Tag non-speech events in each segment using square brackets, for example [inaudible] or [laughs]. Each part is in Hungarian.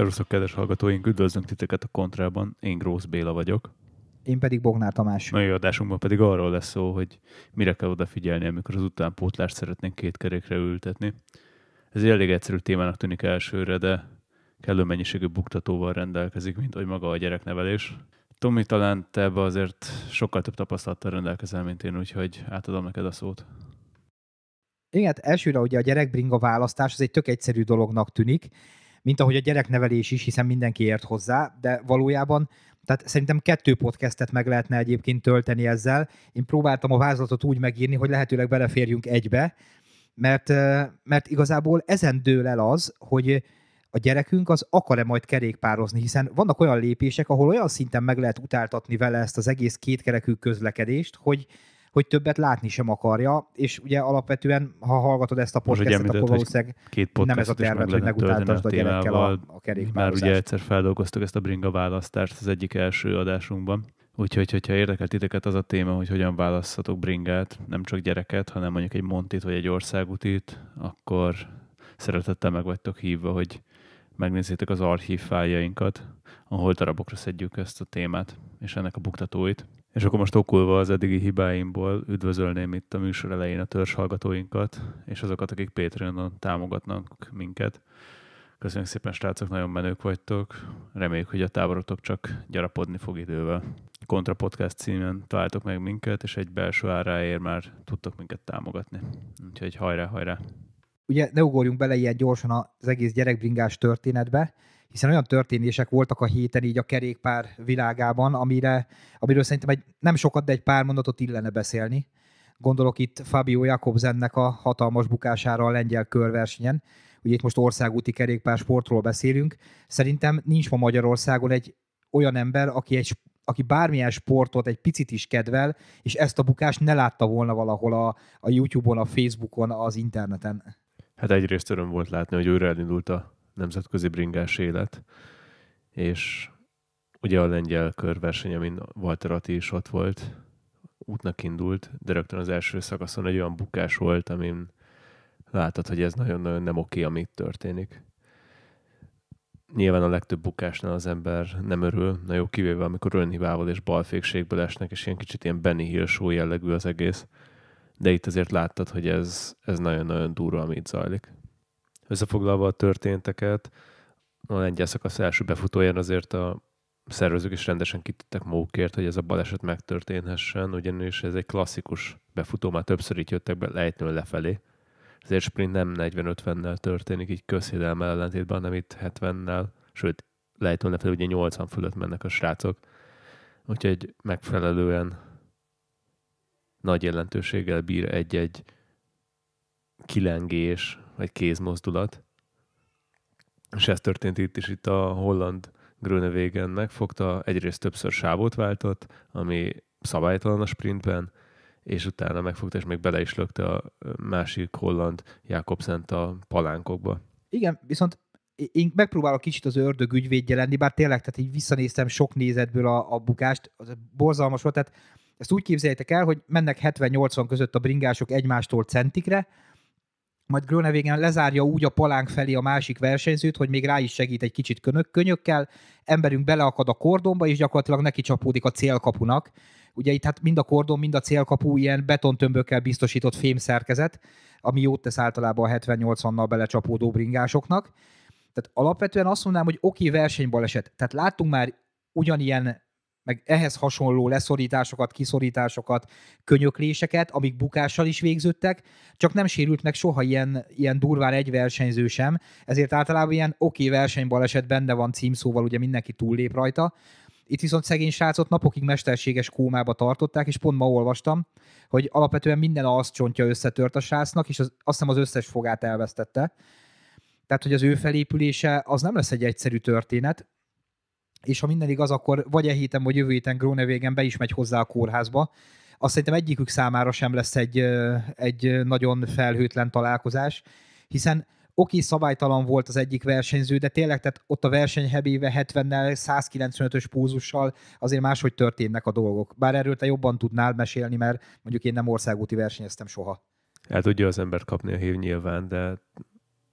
Szervuszok, kedves hallgatóink! Üdvözlünk titeket a Kontrában. Én Grósz Béla vagyok. Én pedig Bognár Tamás. Mai adásunkban pedig arról lesz szó, hogy mire kell odafigyelni, amikor az utánpótlást szeretnénk két kerékre ültetni. Ez egy elég egyszerű témának tűnik elsőre, de kellő mennyiségű buktatóval rendelkezik, mint hogy maga a gyereknevelés. Tomi, talán te ebbe azért sokkal több tapasztalattal rendelkezel, mint én, úgyhogy átadom neked a szót. Igen, hát elsőre ugye a gyerekbringa választás, az egy tök egyszerű dolognak tűnik, mint ahogy a gyereknevelés is, hiszen mindenki ért hozzá, de valójában tehát szerintem kettő podcastet meg lehetne egyébként tölteni ezzel. Én próbáltam a vázlatot úgy megírni, hogy lehetőleg beleférjünk egybe, mert, mert igazából ezen dől el az, hogy a gyerekünk az akar-e majd kerékpározni, hiszen vannak olyan lépések, ahol olyan szinten meg lehet utáltatni vele ezt az egész kétkerekű közlekedést, hogy, hogy többet látni sem akarja, és ugye alapvetően, ha hallgatod ezt a podcastet, akkor valószínűleg két nem ez a tervet, hogy megutáltasd a gyerekkel a, a kerékpározást. Már ugye egyszer feldolgoztuk ezt a bringa választást az egyik első adásunkban. Úgyhogy, hogyha érdekel titeket az a téma, hogy hogyan választhatok bringát, nem csak gyereket, hanem mondjuk egy montit vagy egy országutit, akkor szeretettel meg vagytok hívva, hogy megnézzétek az archív fájjainkat, ahol darabokra szedjük ezt a témát és ennek a buktatóit. És akkor most okulva az eddigi hibáimból üdvözölném itt a műsor elején a törzs hallgatóinkat, és azokat, akik Patreonon támogatnak minket. Köszönjük szépen, srácok, nagyon menők vagytok. Reméljük, hogy a táborotok csak gyarapodni fog idővel. Kontra Podcast címen találtok meg minket, és egy belső áráért már tudtok minket támogatni. Úgyhogy hajrá, hajrá! Ugye ne ugorjunk bele ilyen gyorsan az egész gyerekbringás történetbe, hiszen olyan történések voltak a héten így a kerékpár világában, amire, amiről szerintem egy, nem sokat, de egy pár mondatot illene beszélni. Gondolok itt Fabio Jakobsennek a hatalmas bukására a lengyel körversenyen. Ugye itt most országúti kerékpár sportról beszélünk. Szerintem nincs ma Magyarországon egy olyan ember, aki egy aki bármilyen sportot egy picit is kedvel, és ezt a bukást ne látta volna valahol a, a YouTube-on, a Facebookon, az interneten. Hát egyrészt öröm volt látni, hogy újra elindult a nemzetközi bringás élet, és ugye a lengyel körverseny, amin Walter Atti is ott volt, útnak indult, de rögtön az első szakaszon egy olyan bukás volt, amin látod, hogy ez nagyon-nagyon nem oké, amit történik. Nyilván a legtöbb bukásnál az ember nem örül, na jó, kivéve amikor önhibával és balfékségből esnek, és ilyen kicsit ilyen Benny Hill show jellegű az egész. De itt azért láttad, hogy ez, ez nagyon-nagyon durva, amit zajlik. Összefoglalva a történteket, a lengyel szakasz első befutóján azért a szervezők is rendesen kitettek mókért, hogy ez a baleset megtörténhessen, ugyanis ez egy klasszikus befutó, már többször itt jöttek be lejtőn lefelé. Ezért sprint nem 40-50-nel történik, így közhiedelemmel ellentétben, hanem itt 70-nel, sőt, lejtőn lefelé ugye 80 fölött mennek a srácok. Úgyhogy megfelelően nagy jelentőséggel bír egy-egy kilengés, egy kézmozdulat. És ez történt itt is, itt a holland Grönewagen megfogta, egyrészt többször sávot váltott, ami szabálytalan a sprintben, és utána megfogta, és még bele is lökte a másik holland Jakobszent a palánkokba. Igen, viszont én megpróbálok kicsit az ördög ügyvédje lenni, bár tényleg, tehát így visszanéztem sok nézetből a, a bukást, az borzalmas volt, tehát ezt úgy képzeljétek el, hogy mennek 70-80 között a bringások egymástól centikre, majd Gröne végén lezárja úgy a palánk felé a másik versenyzőt, hogy még rá is segít egy kicsit könök, könyökkel, emberünk beleakad a kordonba, és gyakorlatilag neki csapódik a célkapunak. Ugye itt hát mind a kordon, mind a célkapu ilyen betontömbökkel biztosított fémszerkezet, ami jót tesz általában a 70-80-nal belecsapódó bringásoknak. Tehát alapvetően azt mondanám, hogy oké, okay, versenybaleset. Tehát láttunk már ugyanilyen meg ehhez hasonló leszorításokat, kiszorításokat, könyökléseket, amik bukással is végződtek, csak nem sérült meg soha ilyen, ilyen durván egy versenyző sem, ezért általában ilyen oké okay, versenybaleset benne van címszóval, ugye mindenki túllép rajta, itt viszont szegény srácot napokig mesterséges kómába tartották, és pont ma olvastam, hogy alapvetően minden csontja összetört a srácnak, és az, azt hiszem az összes fogát elvesztette. Tehát, hogy az ő felépülése az nem lesz egy egyszerű történet, és ha minden igaz, akkor vagy e héten, vagy jövő héten végen be is megy hozzá a kórházba. Azt szerintem egyikük számára sem lesz egy, egy nagyon felhőtlen találkozás, hiszen oké, szabálytalan volt az egyik versenyző, de tényleg tehát ott a versenyhebéve 70-nel, 195-ös púzussal azért máshogy történnek a dolgok. Bár erről te jobban tudnál mesélni, mert mondjuk én nem országúti versenyeztem soha. El tudja az ember kapni a hív nyilván, de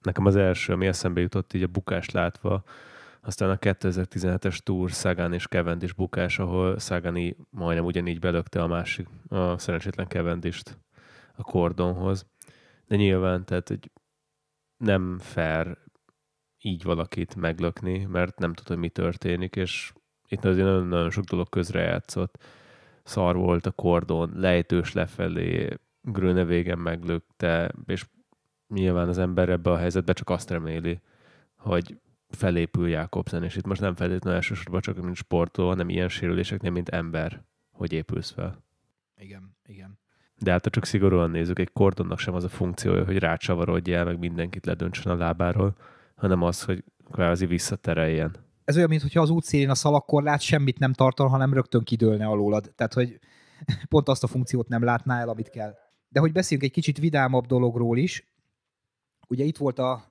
nekem az első, ami eszembe jutott így a bukást látva, aztán a 2017-es túr Sagan és is bukás, ahol szagani majdnem ugyanígy belökte a másik, a szerencsétlen Kevendist a kordonhoz. De nyilván, tehát egy nem fair így valakit meglökni, mert nem tudod, hogy mi történik, és itt azért nagyon-nagyon sok dolog közrejátszott. Szar volt a kordon, lejtős lefelé, Gröne végen meglökte, és nyilván az ember ebbe a helyzetbe csak azt reméli, hogy felépül Jakobsen, és itt most nem feltétlenül elsősorban csak mint sportoló, hanem ilyen sérüléseknél, mint ember, hogy épülsz fel. Igen, igen. De hát ha csak szigorúan nézzük, egy kordonnak sem az a funkciója, hogy rácsavarodj el, meg mindenkit ledöntsön a lábáról, hanem az, hogy kvázi visszatereljen. Ez olyan, mintha az útszélén a szalakkorlát semmit nem tartan, hanem rögtön kidőlne alólad. Tehát, hogy [laughs] pont azt a funkciót nem látná el, amit kell. De hogy beszéljünk egy kicsit vidámabb dologról is, ugye itt volt a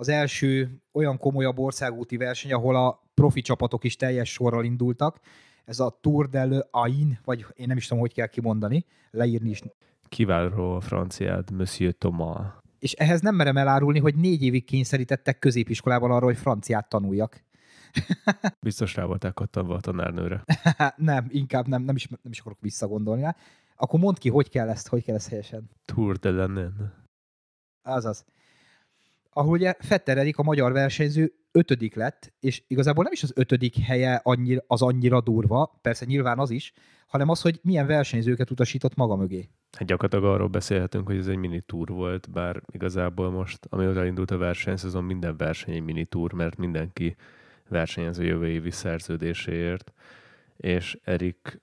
az első olyan komolyabb országúti verseny, ahol a profi csapatok is teljes sorral indultak. Ez a Tour de l'Ain, vagy én nem is tudom, hogy kell kimondani, leírni is. Kiváló a franciád, Monsieur Thomas. És ehhez nem merem elárulni, hogy négy évig kényszerítettek középiskolában arra, hogy franciát tanuljak. [laughs] Biztos rá volták a tanárnőre. [laughs] nem, inkább nem, nem is, nem is akarok visszagondolni rá. Akkor mondd ki, hogy kell ezt, hogy kell ezt helyesen. Tour de l'Ain. Azaz ahol ugye Fetteredik a magyar versenyző ötödik lett, és igazából nem is az ötödik helye annyi, az annyira durva, persze nyilván az is, hanem az, hogy milyen versenyzőket utasított maga mögé. Hát gyakorlatilag arról beszélhetünk, hogy ez egy mini túr volt, bár igazából most, amióta indult a versenyszezon, minden verseny egy mini túr, mert mindenki versenyez a jövő évi szerződéséért, és Erik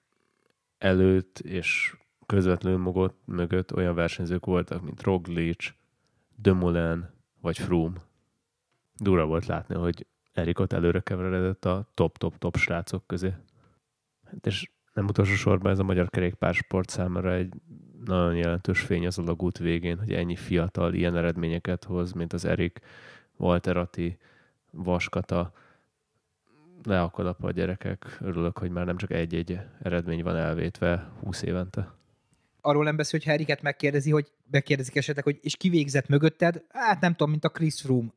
előtt és közvetlenül mögött olyan versenyzők voltak, mint Roglic, Dömolen, vagy Froome. Dura volt látni, hogy Erikot előre keveredett a top-top-top srácok közé. Hát és nem utolsó sorban ez a magyar kerékpársport számára egy nagyon jelentős fény az alagút végén, hogy ennyi fiatal ilyen eredményeket hoz, mint az Erik, Walter Atti, Vaskata, Leakadapa a gyerekek. Örülök, hogy már nem csak egy-egy eredmény van elvétve 20 évente arról nem beszél, hogy Harryket megkérdezi, hogy megkérdezik esetleg, hogy és ki végzett mögötted? Hát nem tudom, mint a Chris Froome. [laughs]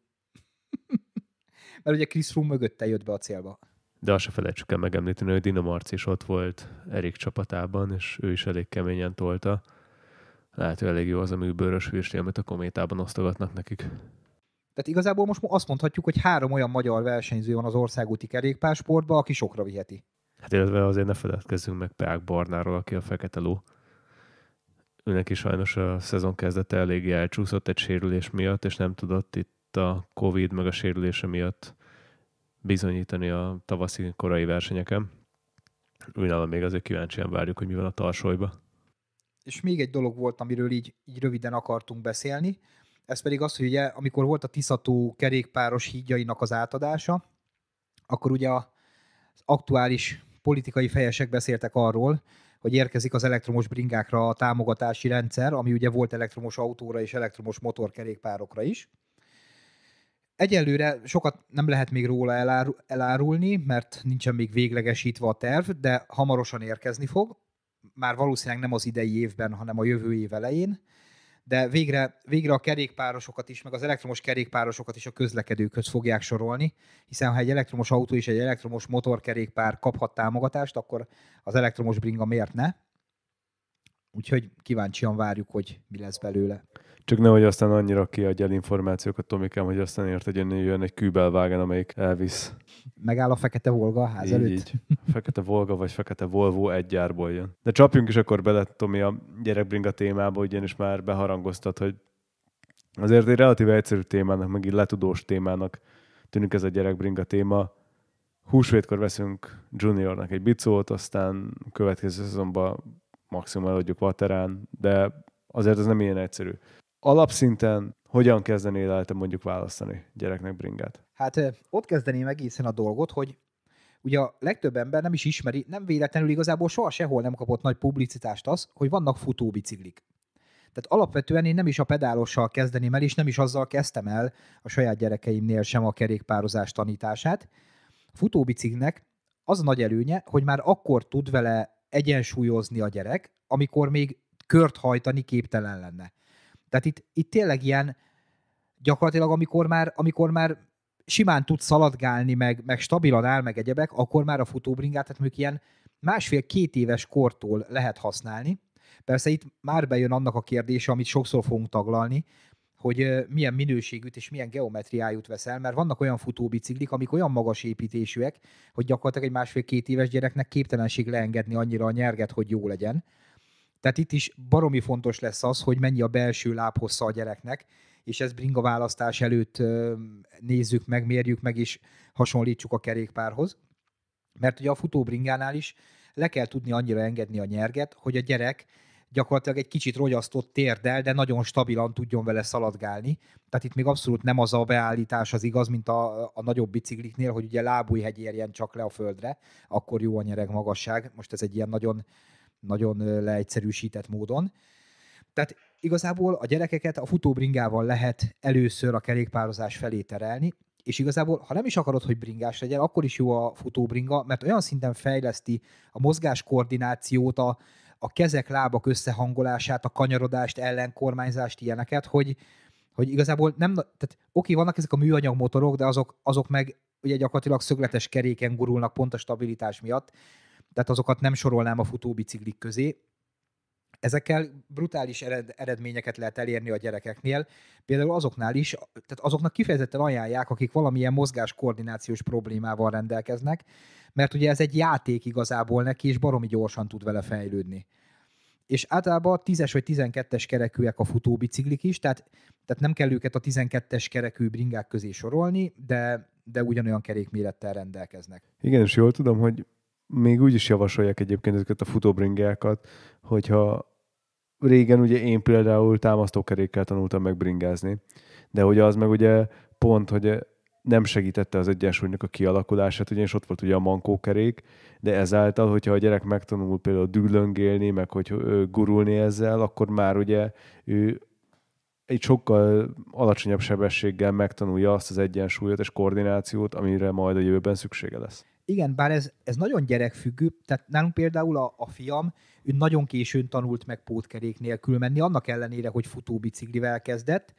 Mert ugye Chris Froome mögötte jött be a célba. De azt se felejtsük el megemlíteni, hogy Dina Marci is ott volt Erik csapatában, és ő is elég keményen tolta. Lehet, hogy elég jó az a műbőrös hűsli, amit a kométában osztogatnak nekik. Tehát igazából most azt mondhatjuk, hogy három olyan magyar versenyző van az országúti kerékpársportban, aki sokra viheti. Hát illetve azért ne feledkezzünk meg Peák Barnáról, aki a fekete ló is sajnos a szezon kezdete eléggé elcsúszott egy sérülés miatt, és nem tudott itt a Covid meg a sérülése miatt bizonyítani a tavaszi korai versenyeken. Újnála még azért kíváncsian várjuk, hogy mi van a tarsolyba. És még egy dolog volt, amiről így, így röviden akartunk beszélni, ez pedig az, hogy ugye, amikor volt a Tiszató kerékpáros hídjainak az átadása, akkor ugye az aktuális politikai fejesek beszéltek arról, hogy érkezik az elektromos bringákra a támogatási rendszer, ami ugye volt elektromos autóra és elektromos motorkerékpárokra is. Egyelőre sokat nem lehet még róla elárulni, mert nincsen még véglegesítve a terv, de hamarosan érkezni fog. Már valószínűleg nem az idei évben, hanem a jövő év elején de végre, végre a kerékpárosokat is, meg az elektromos kerékpárosokat is a közlekedőkhöz fogják sorolni, hiszen ha egy elektromos autó és egy elektromos motorkerékpár kaphat támogatást, akkor az elektromos bringa miért ne? Úgyhogy kíváncsian várjuk, hogy mi lesz belőle. Csak nehogy aztán annyira el információkat Tomikám, hogy aztán ért, hogy jön egy kűbelvágen, amelyik elvisz. Megáll a fekete Volga a ház előtt. Így. Fekete Volga vagy fekete Volvo egy gyárból jön. De csapjunk is akkor bele, Tomi, a gyerekbringa témába, ugyanis már beharangoztat, hogy azért egy relatív egyszerű témának, meg így letudós témának tűnik ez a gyerekbringa téma. Húsvétkor veszünk juniornak egy bicót, aztán következő szezonban maximum eladjuk vaterán, de azért ez nem ilyen egyszerű alapszinten hogyan kezdenél el te mondjuk választani gyereknek bringát? Hát ott kezdeném egészen a dolgot, hogy ugye a legtöbb ember nem is ismeri, nem véletlenül igazából soha sehol nem kapott nagy publicitást az, hogy vannak futóbiciklik. Tehát alapvetően én nem is a pedálossal kezdeném el, és nem is azzal kezdtem el a saját gyerekeimnél sem a kerékpározás tanítását. A futóbiciknek az a nagy előnye, hogy már akkor tud vele egyensúlyozni a gyerek, amikor még kört hajtani képtelen lenne. Tehát itt, itt tényleg ilyen gyakorlatilag, amikor már, amikor már simán tud szaladgálni, meg, meg stabilan áll, meg egyebek, akkor már a futóbringát, tehát mondjuk ilyen másfél-két éves kortól lehet használni. Persze itt már bejön annak a kérdése, amit sokszor fogunk taglalni, hogy milyen minőségűt és milyen geometriájút veszel, mert vannak olyan futóbiciklik, amik olyan magas építésűek, hogy gyakorlatilag egy másfél-két éves gyereknek képtelenség leengedni annyira a nyerget, hogy jó legyen. Tehát itt is baromi fontos lesz az, hogy mennyi a belső lábhossza a gyereknek, és ezt bringa választás előtt nézzük meg, mérjük meg, és hasonlítsuk a kerékpárhoz. Mert ugye a futóbringánál is le kell tudni annyira engedni a nyerget, hogy a gyerek gyakorlatilag egy kicsit rogyasztott térdel, de nagyon stabilan tudjon vele szaladgálni. Tehát itt még abszolút nem az a beállítás az igaz, mint a, a nagyobb bicikliknél, hogy ugye lábújhegy érjen csak le a földre, akkor jó a nyereg magasság. Most ez egy ilyen nagyon nagyon leegyszerűsített módon. Tehát igazából a gyerekeket a futóbringával lehet először a kerékpározás felé terelni, és igazából, ha nem is akarod, hogy bringás legyen, akkor is jó a futóbringa, mert olyan szinten fejleszti a mozgás koordinációt, a, a kezek, lábak összehangolását, a kanyarodást, ellenkormányzást, ilyeneket, hogy, hogy igazából nem, tehát oké, vannak ezek a műanyag motorok, de azok, azok meg ugye gyakorlatilag szögletes keréken gurulnak pont a stabilitás miatt, tehát azokat nem sorolnám a futóbiciklik közé. Ezekkel brutális ered, eredményeket lehet elérni a gyerekeknél, például azoknál is, tehát azoknak kifejezetten ajánlják, akik valamilyen mozgáskoordinációs problémával rendelkeznek, mert ugye ez egy játék igazából neki, és baromi gyorsan tud vele fejlődni és általában 10-es vagy 12-es kerekűek a futóbiciklik is, tehát, tehát nem kell őket a 12-es kerekű bringák közé sorolni, de, de ugyanolyan kerékmérettel rendelkeznek. Igen, és jól tudom, hogy még úgy is javasolják egyébként ezeket a futóbringákat, hogyha régen ugye én például támasztókerékkel tanultam meg bringázni, de hogy az meg ugye pont, hogy nem segítette az egyensúlynak a kialakulását, ugyanis ott volt ugye a mankókerék, de ezáltal, hogyha a gyerek megtanul például düglöngélni, meg hogy gurulni ezzel, akkor már ugye ő egy sokkal alacsonyabb sebességgel megtanulja azt az egyensúlyot és koordinációt, amire majd a jövőben szüksége lesz. Igen, bár ez, ez nagyon gyerekfüggő, tehát nálunk például a, a fiam, ő nagyon későn tanult meg pótkerék nélkül menni, annak ellenére, hogy futóbiciklivel kezdett,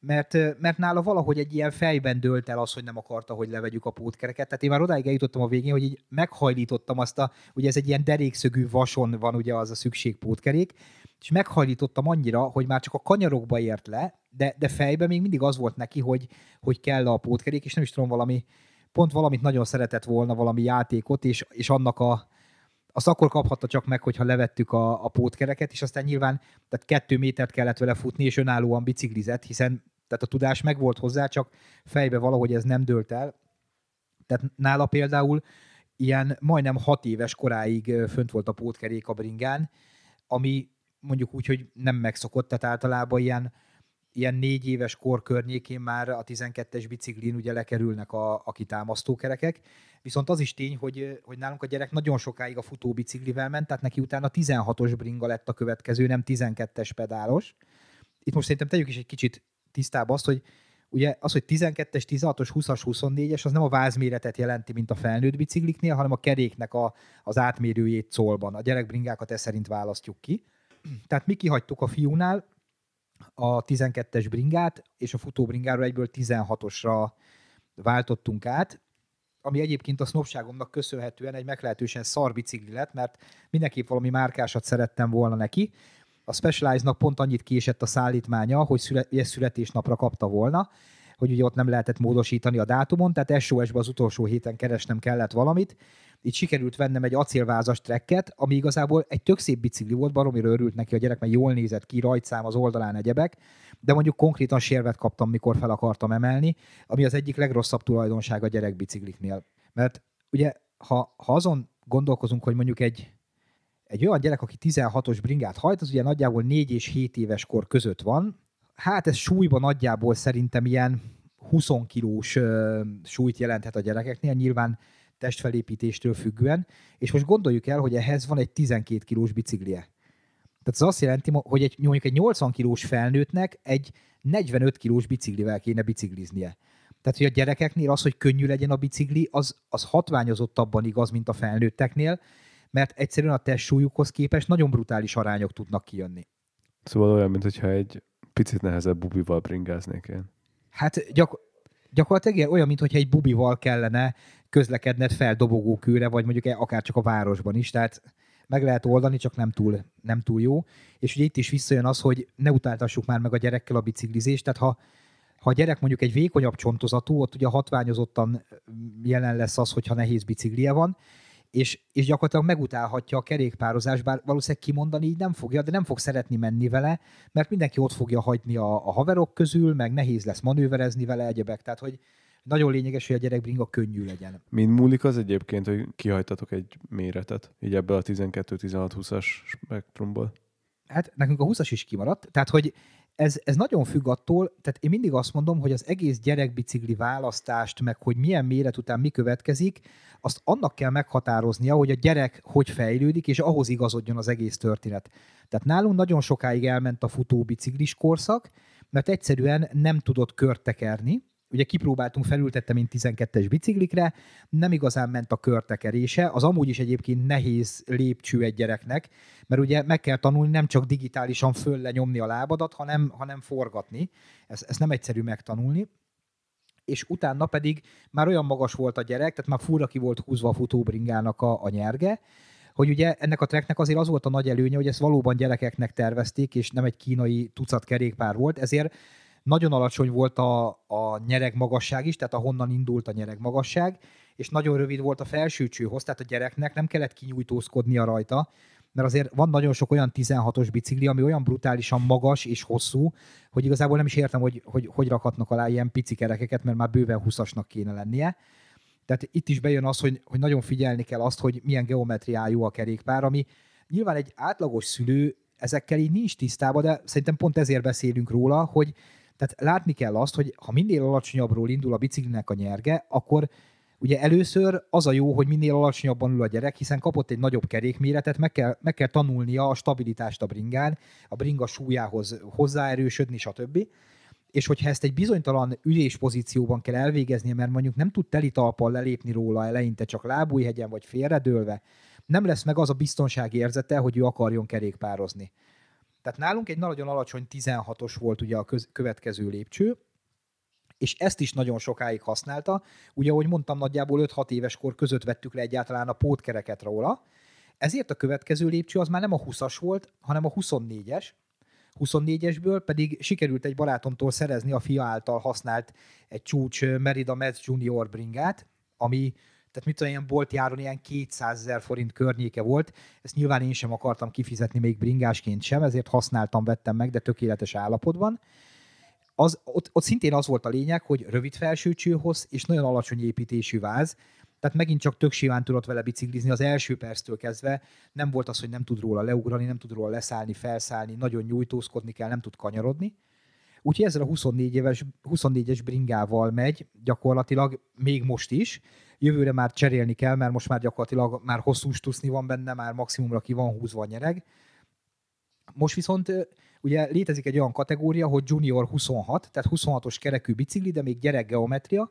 mert, mert nála valahogy egy ilyen fejben dölt el az, hogy nem akarta, hogy levegyük a pótkereket. Tehát én már odáig eljutottam a végén, hogy így meghajlítottam azt a, ugye ez egy ilyen derékszögű vason van ugye az a szükség pótkerék, és meghajlítottam annyira, hogy már csak a kanyarokba ért le, de, de fejben még mindig az volt neki, hogy, hogy kell a pótkerék, és nem is tudom, valami pont valamit nagyon szeretett volna, valami játékot, és, és annak a, azt akkor kaphatta csak meg, hogyha levettük a, a pótkereket, és aztán nyilván tehát kettő métert kellett vele futni, és önállóan biciklizett, hiszen tehát a tudás megvolt hozzá, csak fejbe valahogy ez nem dőlt el. Tehát nála például ilyen majdnem hat éves koráig fönt volt a pótkerék a bringán, ami mondjuk úgy, hogy nem megszokott, tehát általában ilyen ilyen négy éves kor környékén már a 12-es biciklin ugye lekerülnek a, a kitámasztókerekek, viszont az is tény, hogy, hogy nálunk a gyerek nagyon sokáig a futóbiciklivel ment, tehát neki utána 16-os bringa lett a következő, nem 12-es pedálos. Itt most szerintem tegyük is egy kicsit tisztább azt, hogy ugye az, hogy 12-es, 16-os, 20-as, 24-es, az nem a vázméretet jelenti, mint a felnőtt bicikliknél, hanem a keréknek a, az átmérőjét szólban. A gyerekbringákat ezt szerint választjuk ki. Tehát mi kihagytuk a fiúnál, a 12-es bringát, és a futóbringáról egyből 16-osra váltottunk át, ami egyébként a sznopságomnak köszönhetően egy meglehetősen szar bicikli lett, mert mindenképp valami márkásat szerettem volna neki. A Specialized-nak pont annyit késett a szállítmánya, hogy szület, születésnapra kapta volna, hogy ugye ott nem lehetett módosítani a dátumon, tehát sos ben az utolsó héten keresnem kellett valamit, így sikerült vennem egy acélvázas trekket, ami igazából egy tök szép bicikli volt, baromira örült neki a gyerek, mert jól nézett ki, rajtszám az oldalán egyebek, de mondjuk konkrétan sérvet kaptam, mikor fel akartam emelni, ami az egyik legrosszabb tulajdonság a gyerekbicikliknél. Mert ugye, ha, ha azon gondolkozunk, hogy mondjuk egy egy olyan gyerek, aki 16-os bringát hajt, az ugye nagyjából 4 és 7 éves kor között van. Hát ez súlyban nagyjából szerintem ilyen 20 kilós súlyt jelenthet a gyerekeknél. Nyilván testfelépítéstől függően, és most gondoljuk el, hogy ehhez van egy 12 kilós biciklije. Tehát ez azt jelenti, hogy egy, mondjuk egy 80 kilós felnőttnek egy 45 kilós biciklivel kéne bicikliznie. Tehát, hogy a gyerekeknél az, hogy könnyű legyen a bicikli, az, az hatványozottabban igaz, mint a felnőtteknél, mert egyszerűen a testsúlyukhoz képest nagyon brutális arányok tudnak kijönni. Szóval olyan, mintha egy picit nehezebb bubival bringáznék én. Hát gyakor- gyakorlatilag ilyen, olyan, mintha egy bubival kellene közlekedned dobogókőre, vagy mondjuk e- akár csak a városban is, tehát meg lehet oldani, csak nem túl, nem túl jó. És ugye itt is visszajön az, hogy ne utáltassuk már meg a gyerekkel a biciklizést, tehát ha, ha a gyerek mondjuk egy vékonyabb csontozatú, ott ugye hatványozottan mm, jelen lesz az, hogyha nehéz biciklije van, és, és gyakorlatilag megutálhatja a kerékpározás, bár valószínűleg kimondani így nem fogja, de nem fog szeretni menni vele, mert mindenki ott fogja hagyni a, a haverok közül, meg nehéz lesz manőverezni vele egyebek, tehát hogy nagyon lényeges, hogy a bringa könnyű legyen. Mind múlik az egyébként, hogy kihajtatok egy méretet, így ebből a 12-16-20-as spektrumból? Hát nekünk a 20-as is kimaradt, tehát hogy ez, ez nagyon függ attól, tehát én mindig azt mondom, hogy az egész gyerekbicikli választást, meg hogy milyen méret után mi következik, azt annak kell meghatároznia, hogy a gyerek hogy fejlődik, és ahhoz igazodjon az egész történet. Tehát nálunk nagyon sokáig elment a futóbiciklis korszak, mert egyszerűen nem tudott körtekerni, ugye kipróbáltunk, felültettem én 12-es biciklikre, nem igazán ment a körtekerése, az amúgy is egyébként nehéz lépcső egy gyereknek, mert ugye meg kell tanulni nem csak digitálisan föl lenyomni a lábadat, hanem, hanem forgatni. Ez, ezt nem egyszerű megtanulni és utána pedig már olyan magas volt a gyerek, tehát már fura ki volt húzva a futóbringának a, a nyerge, hogy ugye ennek a treknek azért az volt a nagy előnye, hogy ezt valóban gyerekeknek tervezték, és nem egy kínai tucat kerékpár volt, ezért nagyon alacsony volt a, a nyereg magasság is, tehát ahonnan indult a nyereg magasság, és nagyon rövid volt a felső csőhoz, tehát a gyereknek nem kellett kinyújtózkodnia rajta, mert azért van nagyon sok olyan 16-os bicikli, ami olyan brutálisan magas és hosszú, hogy igazából nem is értem, hogy hogy, hogy rakhatnak alá ilyen pici kerekeket, mert már bőven 20-asnak kéne lennie. Tehát itt is bejön az, hogy, hogy nagyon figyelni kell azt, hogy milyen geometriájú a kerékpár, ami nyilván egy átlagos szülő ezekkel így nincs tisztában, de szerintem pont ezért beszélünk róla, hogy tehát látni kell azt, hogy ha minél alacsonyabbról indul a biciklinek a nyerge, akkor Ugye először az a jó, hogy minél alacsonyabban ül a gyerek, hiszen kapott egy nagyobb kerékméretet, meg kell, meg kell tanulnia a stabilitást a bringán, a bringa súlyához hozzáerősödni, stb. És hogyha ezt egy bizonytalan üléspozícióban kell elvégeznie, mert mondjuk nem tud teli talpal lelépni róla eleinte, csak lábújhegyen vagy félredőlve, nem lesz meg az a biztonsági érzete, hogy ő akarjon kerékpározni. Tehát nálunk egy nagyon alacsony 16-os volt ugye a köz, következő lépcső, és ezt is nagyon sokáig használta. Ugye, ahogy mondtam, nagyjából 5-6 éves kor között vettük le egyáltalán a pótkereket róla, ezért a következő lépcső az már nem a 20-as volt, hanem a 24-es, 24-esből pedig sikerült egy barátomtól szerezni a fia által használt egy csúcs Merida Metz Junior bringát, ami tehát mit tudom, ilyen boltjáron ilyen 200 ezer forint környéke volt. Ezt nyilván én sem akartam kifizetni még bringásként sem, ezért használtam, vettem meg, de tökéletes állapotban. Az, ott, ott szintén az volt a lényeg, hogy rövid felső és nagyon alacsony építésű váz, tehát megint csak tök simán tudott vele biciklizni az első perctől kezdve. Nem volt az, hogy nem tud róla leugrani, nem tud róla leszállni, felszállni, nagyon nyújtózkodni kell, nem tud kanyarodni. Úgyhogy ezzel a 24 éves, 24-es bringával megy gyakorlatilag még most is. Jövőre már cserélni kell, mert most már gyakorlatilag már hosszú stuszni van benne, már maximumra ki van húzva a nyereg. Most viszont ugye létezik egy olyan kategória, hogy junior 26, tehát 26-os kerekű bicikli, de még gyerek geometria,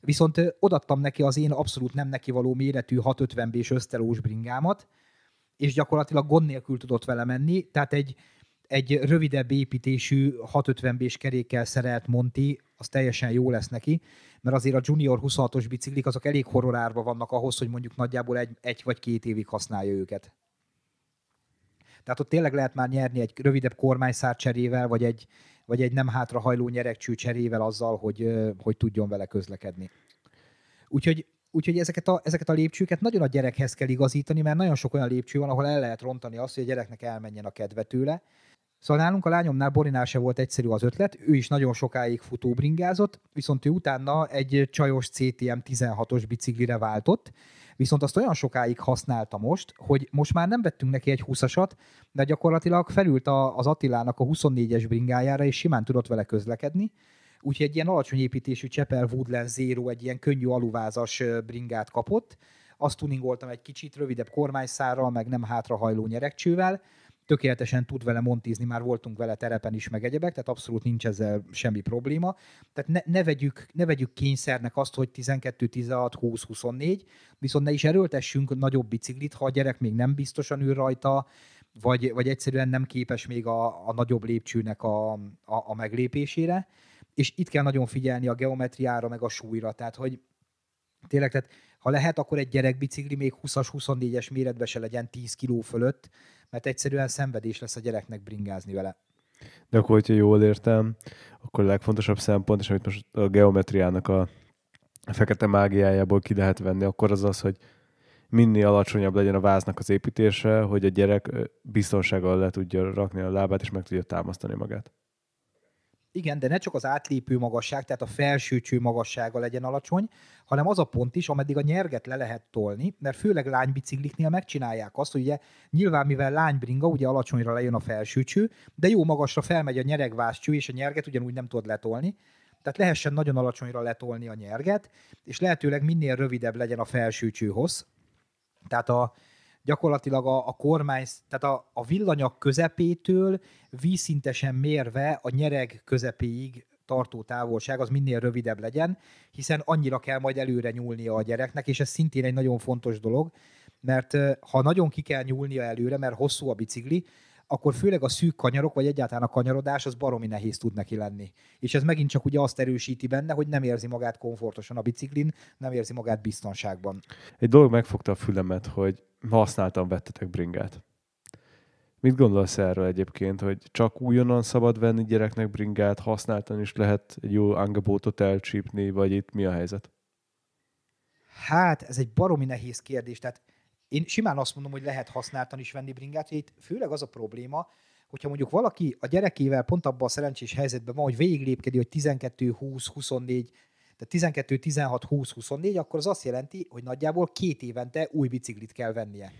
viszont odattam neki az én abszolút nem neki való méretű 650 b-s ösztelós bringámat, és gyakorlatilag gond nélkül tudott vele menni, tehát egy egy rövidebb építésű 650B-s kerékkel szerelt Monti, az teljesen jó lesz neki, mert azért a junior 26-os biciklik azok elég horrorárba vannak ahhoz, hogy mondjuk nagyjából egy, egy vagy két évig használja őket. Tehát ott tényleg lehet már nyerni egy rövidebb kormányszár cserével, vagy egy, vagy egy nem hátrahajló nyeregcső cserével azzal, hogy, hogy tudjon vele közlekedni. Úgyhogy Úgyhogy ezeket a, ezeket a lépcsőket nagyon a gyerekhez kell igazítani, mert nagyon sok olyan lépcső van, ahol el lehet rontani azt, hogy a gyereknek elmenjen a kedve tőle, Szóval nálunk a lányomnál Borinál se volt egyszerű az ötlet, ő is nagyon sokáig futóbringázott, viszont ő utána egy csajos CTM 16-os biciklire váltott, viszont azt olyan sokáig használta most, hogy most már nem vettünk neki egy 20-asat, de gyakorlatilag felült a, az Attilának a 24-es bringájára, és simán tudott vele közlekedni, úgyhogy egy ilyen alacsony építésű csepel Woodland Zero, egy ilyen könnyű aluvázas bringát kapott, azt tuningoltam egy kicsit rövidebb kormányszárral, meg nem hátrahajló nyerekcsővel, tökéletesen tud vele montízni, már voltunk vele terepen is, meg egyebek, tehát abszolút nincs ezzel semmi probléma. Tehát ne, ne, vegyük, ne vegyük kényszernek azt, hogy 12, 16, 20, 24, viszont ne is erőltessünk nagyobb biciklit, ha a gyerek még nem biztosan ül rajta, vagy, vagy egyszerűen nem képes még a, a nagyobb lépcsőnek a, a, a meglépésére. És itt kell nagyon figyelni a geometriára, meg a súlyra, tehát hogy tényleg, tehát ha lehet, akkor egy gyerekbicikli még 20-as, 24-es méretben se legyen 10 kiló fölött, mert egyszerűen szenvedés lesz a gyereknek bringázni vele. De akkor, hogyha jól értem, akkor a legfontosabb szempont, és amit most a geometriának a fekete mágiájából ki lehet venni, akkor az az, hogy minél alacsonyabb legyen a váznak az építése, hogy a gyerek biztonsággal le tudja rakni a lábát, és meg tudja támasztani magát. Igen, de ne csak az átlépő magasság, tehát a felső cső magassága legyen alacsony, hanem az a pont is, ameddig a nyerget le lehet tolni, mert főleg lánybicikliknél megcsinálják azt, hogy ugye nyilván mivel lánybringa, ugye alacsonyra lejön a felső cső, de jó magasra felmegy a nyeregvás cső, és a nyerget ugyanúgy nem tud letolni, tehát lehessen nagyon alacsonyra letolni a nyerget, és lehetőleg minél rövidebb legyen a felső hossz. Tehát a, gyakorlatilag a, a kormány, tehát a, a villanyak közepétől vízszintesen mérve a nyereg közepéig tartó távolság az minél rövidebb legyen, hiszen annyira kell majd előre nyúlnia a gyereknek, és ez szintén egy nagyon fontos dolog, mert ha nagyon ki kell nyúlnia előre, mert hosszú a bicikli, akkor főleg a szűk kanyarok, vagy egyáltalán a kanyarodás, az baromi nehéz tud neki lenni. És ez megint csak ugye azt erősíti benne, hogy nem érzi magát komfortosan a biciklin, nem érzi magát biztonságban. Egy dolog megfogta a fülemet, hogy használtam, vettetek bringát. Mit gondolsz erről egyébként, hogy csak újonnan szabad venni gyereknek bringát, használtan is lehet egy jó angabótot elcsípni, vagy itt mi a helyzet? Hát, ez egy baromi nehéz kérdés. Tehát én simán azt mondom, hogy lehet használtan is venni bringát, hogy itt főleg az a probléma, hogyha mondjuk valaki a gyerekével pont abban a szerencsés helyzetben van, hogy végiglépkedi, hogy 12, 20, 24, tehát 12, 16, 20, 24, akkor az azt jelenti, hogy nagyjából két évente új biciklit kell vennie.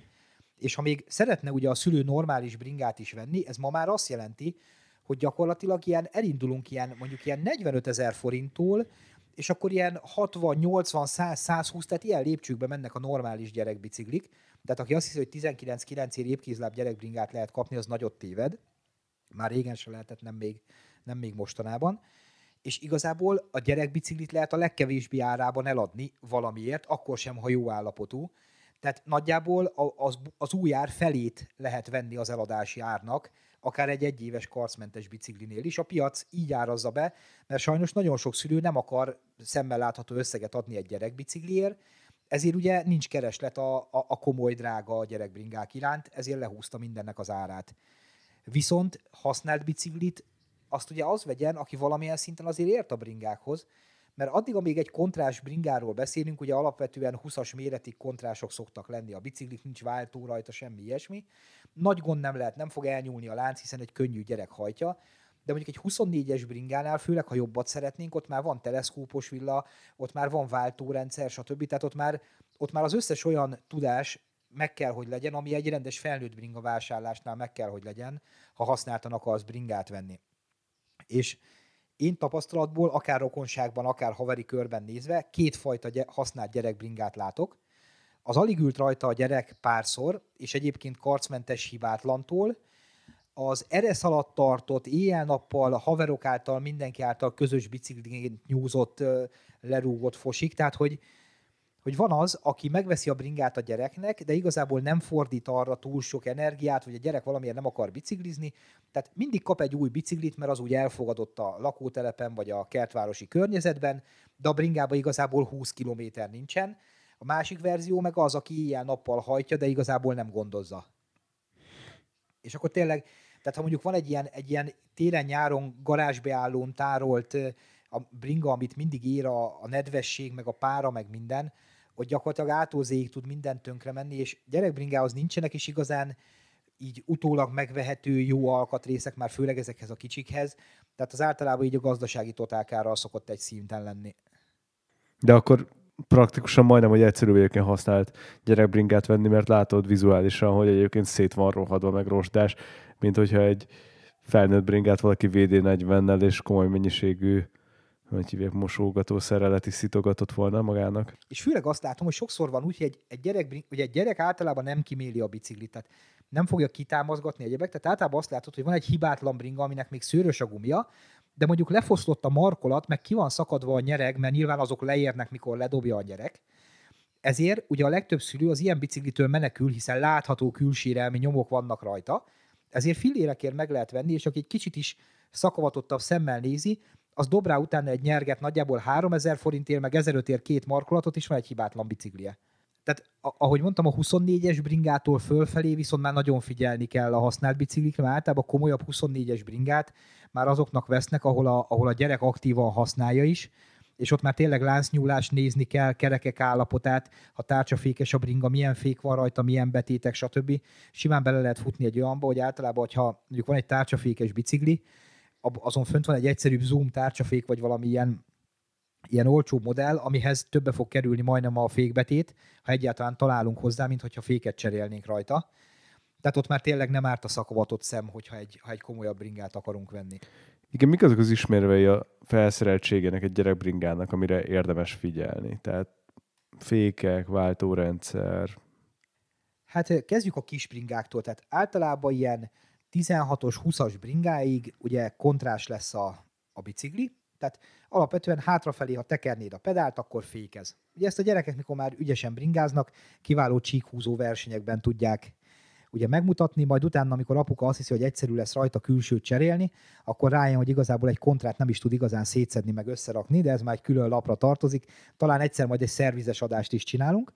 És ha még szeretne ugye a szülő normális bringát is venni, ez ma már azt jelenti, hogy gyakorlatilag ilyen elindulunk ilyen, mondjuk ilyen 45 ezer forinttól, és akkor ilyen 60, 80, 100, 120, tehát ilyen lépcsőkben mennek a normális gyerekbiciklik. Tehát aki azt hiszi, hogy 19-9 év épkézláb gyerekbringát lehet kapni, az nagyot téved. Már régen se lehetett, nem még, nem még mostanában. És igazából a gyerekbiciklit lehet a legkevésbé árában eladni valamiért, akkor sem, ha jó állapotú. Tehát nagyjából az, az új ár felét lehet venni az eladási árnak, akár egy egyéves karcmentes biciklinél is. A piac így árazza be, mert sajnos nagyon sok szülő nem akar szemmel látható összeget adni egy gyerek bicikliért, ezért ugye nincs kereslet a, a, a komoly drága gyerekbringák iránt, ezért lehúzta mindennek az árát. Viszont használt biciklit azt ugye az vegyen, aki valamilyen szinten azért ért a bringákhoz, mert addig, amíg egy kontrás bringáról beszélünk, ugye alapvetően 20-as méretig kontrások szoktak lenni a biciklik, nincs váltó rajta, semmi ilyesmi. Nagy gond nem lehet, nem fog elnyúlni a lánc, hiszen egy könnyű gyerek hajtja, de mondjuk egy 24-es bringánál, főleg ha jobbat szeretnénk, ott már van teleszkópos villa, ott már van váltórendszer, stb. Tehát ott már, ott már az összes olyan tudás meg kell, hogy legyen, ami egy rendes felnőtt bringa vásárlásnál meg kell, hogy legyen, ha használtan akarsz bringát venni. És én tapasztalatból, akár rokonságban, akár haveri körben nézve, kétfajta gy- használt gyerekbringát látok. Az alig ült rajta a gyerek párszor, és egyébként karcmentes hibátlantól, az eresz alatt tartott, éjjel-nappal, haverok által, mindenki által közös biciklén nyúzott, lerúgott fosik, tehát hogy, hogy van az, aki megveszi a bringát a gyereknek, de igazából nem fordít arra túl sok energiát, hogy a gyerek valamiért nem akar biciklizni, tehát mindig kap egy új biciklit, mert az úgy elfogadott a lakótelepen vagy a kertvárosi környezetben, de a bringába igazából 20 km nincsen. A másik verzió meg az, aki ilyen nappal hajtja, de igazából nem gondozza. És akkor tényleg, tehát ha mondjuk van egy ilyen, egy ilyen télen-nyáron garázsbeállón tárolt a bringa, amit mindig ér a, a nedvesség, meg a pára, meg minden, hogy gyakorlatilag átózéig tud minden tönkre menni, és gyerekbringához nincsenek is igazán így utólag megvehető jó alkatrészek, már főleg ezekhez a kicsikhez, tehát az általában így a gazdasági totálkára szokott egy szinten lenni. De akkor praktikusan majdnem, hogy egyszerű egyébként használt gyerekbringát venni, mert látod vizuálisan, hogy egyébként szét van rohadva meg rostás, mint hogyha egy felnőtt bringát valaki VD40-nel és komoly mennyiségű hogy hívják, mosógató is szitogatott volna magának. És főleg azt látom, hogy sokszor van úgy, hogy egy, egy, gyerek, hogy egy gyerek általában nem kiméli a biciklit, tehát nem fogja kitámaszgatni egyebek, tehát általában azt látod, hogy van egy hibátlan bringa, aminek még szőrös a gumia, de mondjuk lefoszlott a markolat, meg ki van szakadva a nyereg, mert nyilván azok leérnek, mikor ledobja a gyerek. Ezért ugye a legtöbb szülő az ilyen biciklitől menekül, hiszen látható külsérelmi nyomok vannak rajta, ezért fillérekért meg lehet venni, és aki egy kicsit is szakavatottabb szemmel nézi, az dob rá utána egy nyerget nagyjából 3000 forintért, meg 1500 ér két markolatot, és van egy hibátlan biciklije. Tehát ahogy mondtam, a 24-es bringától fölfelé viszont már nagyon figyelni kell a használt biciklikre, mert általában komolyabb 24-es bringát már azoknak vesznek, ahol a, ahol a gyerek aktívan használja is, és ott már tényleg láncnyúlás nézni kell, kerekek állapotát, ha tárcsafékes a bringa, milyen fék van rajta, milyen betétek, stb. Simán bele lehet futni egy olyanba, hogy általában, ha mondjuk van egy tárcsafékes bicikli, azon fönt van egy egyszerűbb zoom tárcsafék, vagy valami ilyen, ilyen olcsó modell, amihez többe fog kerülni majdnem a fékbetét, ha egyáltalán találunk hozzá, mint hogyha féket cserélnénk rajta. Tehát ott már tényleg nem árt a szakavatott szem, hogyha egy, ha egy komolyabb bringát akarunk venni. Igen, mik azok az ismérvei a felszereltségének egy gyerekbringának, amire érdemes figyelni? Tehát fékek, váltórendszer. Hát kezdjük a kis bringáktól. Tehát általában ilyen 16-os, 20-as bringáig ugye kontrás lesz a, a bicikli, tehát alapvetően hátrafelé, ha tekernéd a pedált, akkor fékez. Ugye ezt a gyerekek, mikor már ügyesen bringáznak, kiváló csíkhúzó versenyekben tudják ugye megmutatni, majd utána, amikor apuka azt hiszi, hogy egyszerű lesz rajta külsőt cserélni, akkor rájön, hogy igazából egy kontrát nem is tud igazán szétszedni, meg összerakni, de ez már egy külön lapra tartozik. Talán egyszer majd egy szervizes adást is csinálunk.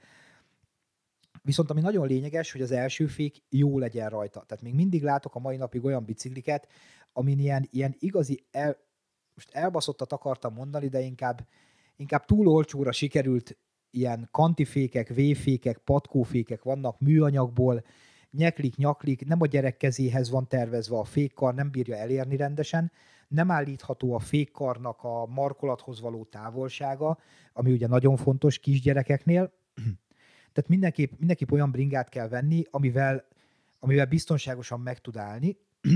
Viszont ami nagyon lényeges, hogy az első fék jó legyen rajta. Tehát még mindig látok a mai napig olyan bicikliket, amin ilyen, ilyen igazi, el, most elbaszottat akartam mondani, de inkább, inkább túl olcsóra sikerült ilyen kantifékek, véfékek, patkófékek vannak műanyagból, nyeklik, nyaklik, nem a gyerek kezéhez van tervezve a fékkar, nem bírja elérni rendesen, nem állítható a fékkarnak a markolathoz való távolsága, ami ugye nagyon fontos kisgyerekeknél, tehát mindenképp, mindenképp olyan bringát kell venni, amivel, amivel biztonságosan meg tud állni. [clears throat]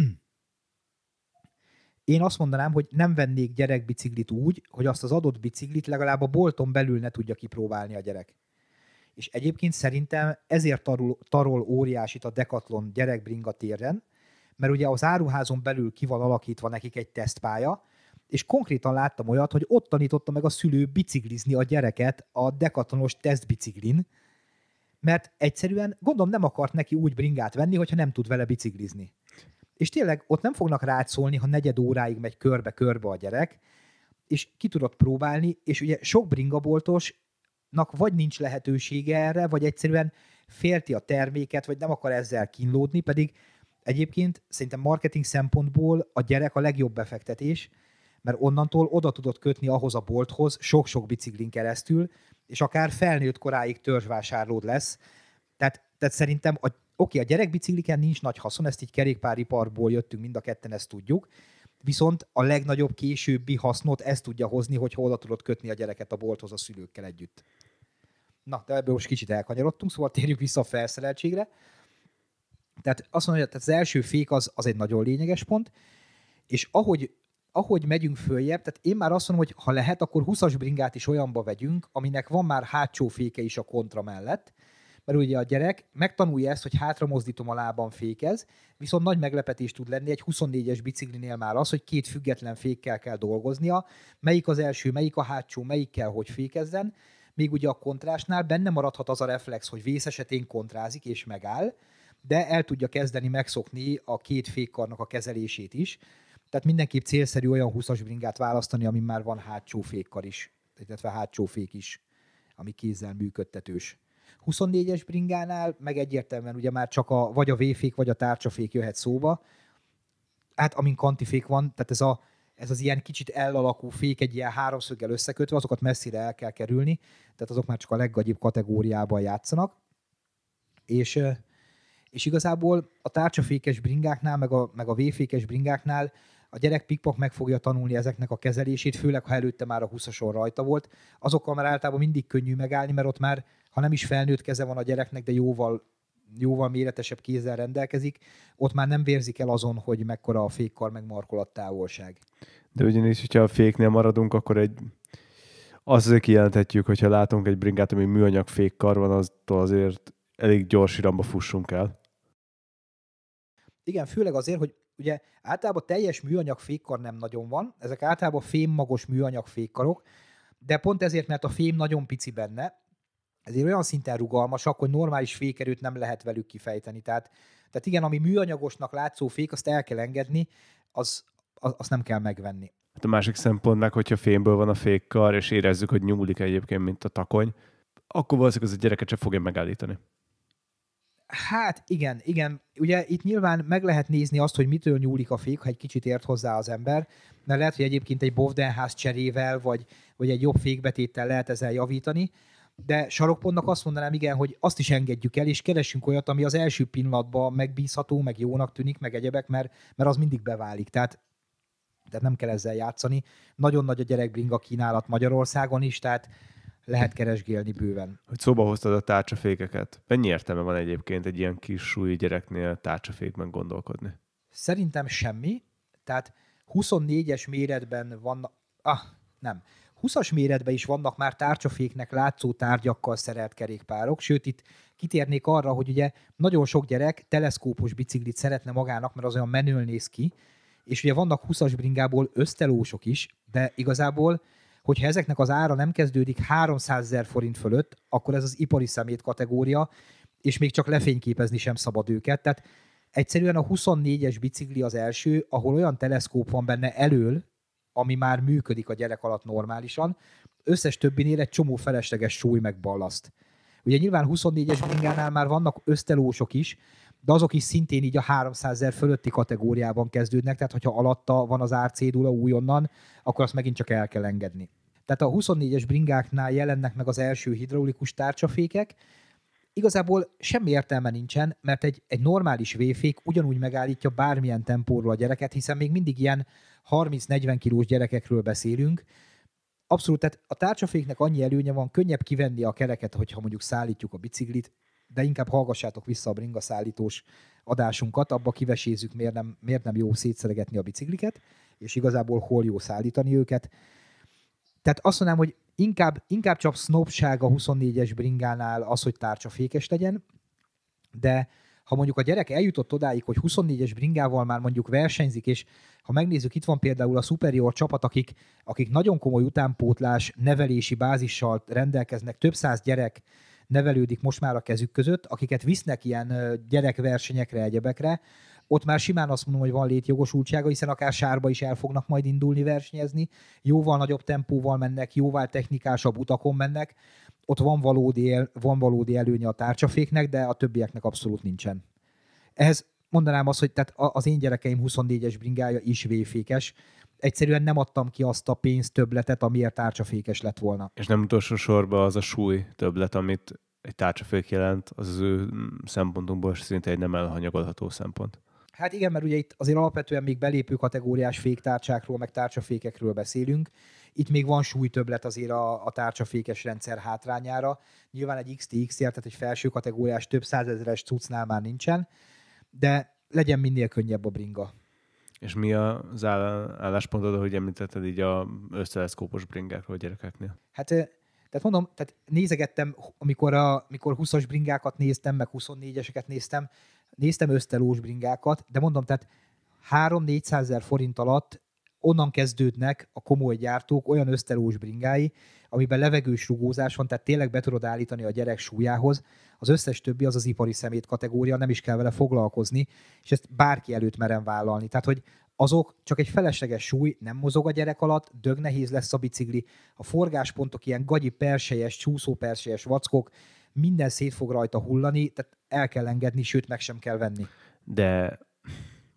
Én azt mondanám, hogy nem vennék gyerekbiciklit úgy, hogy azt az adott biciklit legalább a bolton belül ne tudja kipróbálni a gyerek. És egyébként szerintem ezért tarol, tarol óriásit a Decathlon gyerekbringa téren, mert ugye az áruházon belül ki van alakítva nekik egy tesztpálya, és konkrétan láttam olyat, hogy ott tanította meg a szülő biciklizni a gyereket a dekatonos tesztbiciklin, mert egyszerűen gondolom nem akart neki úgy bringát venni, hogyha nem tud vele biciklizni. És tényleg ott nem fognak rád szólni, ha negyed óráig megy körbe-körbe a gyerek, és ki tudod próbálni, és ugye sok bringaboltosnak vagy nincs lehetősége erre, vagy egyszerűen félti a terméket, vagy nem akar ezzel kínlódni, pedig egyébként szerintem marketing szempontból a gyerek a legjobb befektetés, mert onnantól oda tudod kötni ahhoz a bolthoz sok-sok biciklin keresztül, és akár felnőtt koráig törzsvásárlód lesz. Tehát, tehát szerintem, a, oké, a gyerekbicikliken nincs nagy haszon, ezt így kerékpáriparból jöttünk, mind a ketten ezt tudjuk, viszont a legnagyobb későbbi hasznot ezt tudja hozni, hogy hol tudod kötni a gyereket a bolthoz a szülőkkel együtt. Na, de ebből most kicsit elkanyarodtunk, szóval térjük vissza a felszereltségre. Tehát azt mondom, hogy az első fék az, az egy nagyon lényeges pont, és ahogy ahogy megyünk följebb, tehát én már azt mondom, hogy ha lehet, akkor 20-as bringát is olyanba vegyünk, aminek van már hátsó féke is a kontra mellett, mert ugye a gyerek megtanulja ezt, hogy hátra mozdítom a lábam fékez, viszont nagy meglepetés tud lenni egy 24-es biciklinél már az, hogy két független fékkel kell dolgoznia, melyik az első, melyik a hátsó, melyik kell, hogy fékezzen, még ugye a kontrásnál benne maradhat az a reflex, hogy vész esetén kontrázik és megáll, de el tudja kezdeni megszokni a két fékkarnak a kezelését is, tehát mindenképp célszerű olyan 20-as bringát választani, ami már van hátsó fékkal is, illetve hátsó fék is, ami kézzel működtetős. 24-es bringánál meg egyértelműen ugye már csak a, vagy a V-fék, vagy a tárcsafék jöhet szóba. Hát amin kantifék van, tehát ez a, ez az ilyen kicsit elalakú fék egy ilyen háromszöggel összekötve, azokat messzire el kell kerülni, tehát azok már csak a leggagyibb kategóriában játszanak. És, és igazából a tárcsafékes bringáknál, meg a, meg a V-fékes bringáknál a gyerek pikpak meg fogja tanulni ezeknek a kezelését, főleg ha előtte már a 20 rajta volt. Azokkal már általában mindig könnyű megállni, mert ott már, ha nem is felnőtt keze van a gyereknek, de jóval jóval méretesebb kézzel rendelkezik, ott már nem vérzik el azon, hogy mekkora a fékkar meg markolat távolság. De ugyanis, hogyha a féknél maradunk, akkor egy azt azért kijelenthetjük, hogyha látunk egy bringát, ami műanyag fékkar van, aztól azért elég gyors iramba fussunk el. Igen, főleg azért, hogy ugye általában teljes műanyag fékkar nem nagyon van, ezek általában fémmagos műanyag fékkarok, de pont ezért, mert a fém nagyon pici benne, ezért olyan szinten rugalmasak, hogy normális fékerőt nem lehet velük kifejteni. Tehát, tehát igen, ami műanyagosnak látszó fék, azt el kell engedni, az, az, azt nem kell megvenni. Hát a másik szempont meg, hogyha fémből van a fékkar, és érezzük, hogy nyúlik egyébként, mint a takony, akkor valószínűleg az a gyereket sem fogja megállítani. Hát igen, igen. Ugye itt nyilván meg lehet nézni azt, hogy mitől nyúlik a fék, ha egy kicsit ért hozzá az ember, mert lehet, hogy egyébként egy Bovdenház cserével, vagy, vagy egy jobb fékbetéttel lehet ezzel javítani, de sarokpontnak azt mondanám, igen, hogy azt is engedjük el, és keresünk olyat, ami az első pillanatban megbízható, meg jónak tűnik, meg egyebek, mert, mert az mindig beválik. Tehát tehát nem kell ezzel játszani. Nagyon nagy a gyerekbringa kínálat Magyarországon is, tehát lehet keresgélni bőven. Hogy szóba hoztad a tárcsafékeket. Mennyi értelme van egyébként egy ilyen kis súlyi gyereknél tárcsafékben gondolkodni? Szerintem semmi. Tehát 24-es méretben vannak... Ah, nem. 20-as méretben is vannak már tárcsaféknek látszó tárgyakkal szerelt kerékpárok, sőt itt kitérnék arra, hogy ugye nagyon sok gyerek teleszkópos biciklit szeretne magának, mert az olyan menőn néz ki, és ugye vannak 20-as bringából ösztelósok is, de igazából hogyha ezeknek az ára nem kezdődik 300 ezer forint fölött, akkor ez az ipari szemét kategória, és még csak lefényképezni sem szabad őket. Tehát egyszerűen a 24-es bicikli az első, ahol olyan teleszkóp van benne elől, ami már működik a gyerek alatt normálisan, összes többinél egy csomó felesleges súly meg ballaszt. Ugye nyilván 24-es bringánál már vannak ösztelósok is, de azok is szintén így a 300 ezer fölötti kategóriában kezdődnek, tehát hogyha alatta van az árcédula újonnan, akkor azt megint csak el kell engedni. Tehát a 24-es bringáknál jelennek meg az első hidraulikus tárcsafékek, igazából semmi értelme nincsen, mert egy, egy normális véfék ugyanúgy megállítja bármilyen tempóról a gyereket, hiszen még mindig ilyen 30-40 kilós gyerekekről beszélünk. Abszolút, tehát a tárcsaféknek annyi előnye van, könnyebb kivenni a kereket, hogyha mondjuk szállítjuk a biciklit, de inkább hallgassátok vissza a szállítós adásunkat, abba kivesézzük, miért nem, miért nem jó szétszeregetni a bicikliket, és igazából hol jó szállítani őket. Tehát azt mondanám, hogy inkább, inkább csak sznopság a 24-es bringánál az, hogy tárcsa fékes legyen, de ha mondjuk a gyerek eljutott odáig, hogy 24-es bringával már mondjuk versenyzik, és ha megnézzük, itt van például a Superior csapat, akik, akik nagyon komoly utánpótlás nevelési bázissal rendelkeznek, több száz gyerek nevelődik most már a kezük között, akiket visznek ilyen gyerekversenyekre, egyebekre, ott már simán azt mondom, hogy van létjogosultsága, hiszen akár sárba is el fognak majd indulni versenyezni, jóval nagyobb tempóval mennek, jóval technikásabb utakon mennek, ott van valódi, van valódi előnye a tárcsaféknek, de a többieknek abszolút nincsen. Ehhez mondanám azt, hogy tehát az én gyerekeim 24-es bringája is véfékes, egyszerűen nem adtam ki azt a pénzt töbletet, amiért tárcsafékes lett volna. És nem utolsó sorban az a súly többlet, amit egy tárcsafék jelent, az az ő szempontunkból szinte egy nem elhanyagolható szempont. Hát igen, mert ugye itt azért alapvetően még belépő kategóriás féktárcsákról, meg tárcsafékekről beszélünk. Itt még van súlytöblet azért a, a tárcsafékes rendszer hátrányára. Nyilván egy XTX-ért, tehát egy felső kategóriás több százezeres cuccnál már nincsen, de legyen minél könnyebb a bringa. És mi az álláspontod, hogy említetted így a összeleszkópos bringákról gyerekeknél? Hát tehát mondom, tehát nézegettem, amikor, a, amikor 20-as bringákat néztem, meg 24-eseket néztem, néztem ösztelós bringákat, de mondom, tehát 3-400 ezer forint alatt onnan kezdődnek a komoly gyártók olyan ösztelós bringái, amiben levegős rugózás van, tehát tényleg be tudod állítani a gyerek súlyához, az összes többi az az ipari szemét kategória, nem is kell vele foglalkozni, és ezt bárki előtt merem vállalni. Tehát, hogy azok csak egy felesleges súly, nem mozog a gyerek alatt, dög nehéz lesz a bicikli, a forgáspontok ilyen gagyi persejes, csúszó persejes vackok, minden szét fog rajta hullani, tehát el kell engedni, sőt meg sem kell venni. De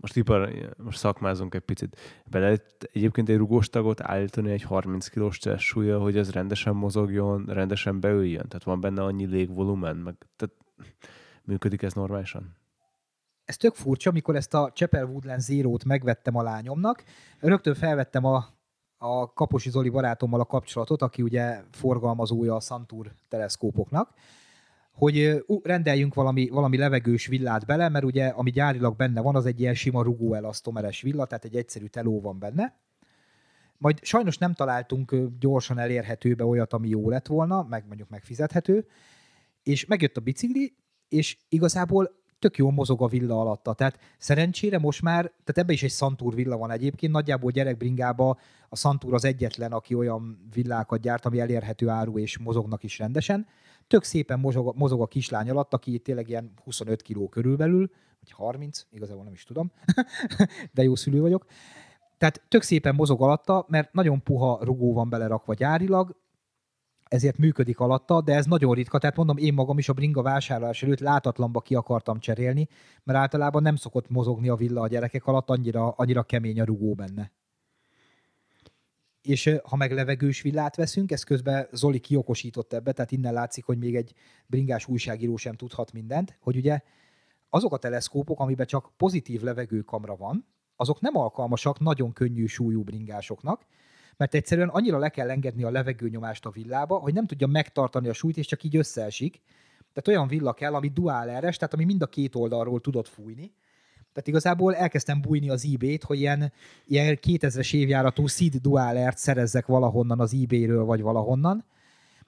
most ipar, most szakmázunk egy picit. lehet egyébként egy rugós tagot állítani egy 30 kilós testsúlya, hogy ez rendesen mozogjon, rendesen beüljön? Tehát van benne annyi légvolumen? Meg, tehát működik ez normálisan? Ez tök furcsa, amikor ezt a Chapel Woodland Zero-t megvettem a lányomnak, rögtön felvettem a a Kaposi Zoli barátommal a kapcsolatot, aki ugye forgalmazója a Santur teleszkópoknak, hogy rendeljünk valami, valami levegős villát bele, mert ugye ami gyárilag benne van, az egy ilyen sima rugóelasztomeres villa, tehát egy egyszerű teló van benne. Majd sajnos nem találtunk gyorsan elérhetőbe olyat, ami jó lett volna, meg mondjuk megfizethető, és megjött a bicikli, és igazából tök jól mozog a villa alatta. Tehát szerencsére most már, tehát ebbe is egy Santur villa van egyébként, nagyjából gyerekbringába a Santur az egyetlen, aki olyan villákat gyárt, ami elérhető áru és mozognak is rendesen tök szépen mozog, mozog a kislány alatt, aki tényleg ilyen 25 kiló körülbelül, vagy 30, igazából nem is tudom, [laughs] de jó szülő vagyok. Tehát tök szépen mozog alatta, mert nagyon puha rugó van belerakva gyárilag, ezért működik alatta, de ez nagyon ritka. Tehát mondom, én magam is a bringa vásárlás előtt látatlanba ki akartam cserélni, mert általában nem szokott mozogni a villa a gyerekek alatt, annyira, annyira kemény a rugó benne és ha meg levegős villát veszünk, ezt közben Zoli kiokosított ebbe, tehát innen látszik, hogy még egy bringás újságíró sem tudhat mindent, hogy ugye azok a teleszkópok, amiben csak pozitív levegőkamra van, azok nem alkalmasak nagyon könnyű súlyú bringásoknak, mert egyszerűen annyira le kell engedni a levegőnyomást a villába, hogy nem tudja megtartani a súlyt, és csak így összeesik. Tehát olyan villa kell, ami duál eres, tehát ami mind a két oldalról tudott fújni, tehát igazából elkezdtem bújni az eBay-t, hogy ilyen, ilyen 2000-es évjáratú Seed dualert szerezzek valahonnan az eBay-ről, vagy valahonnan,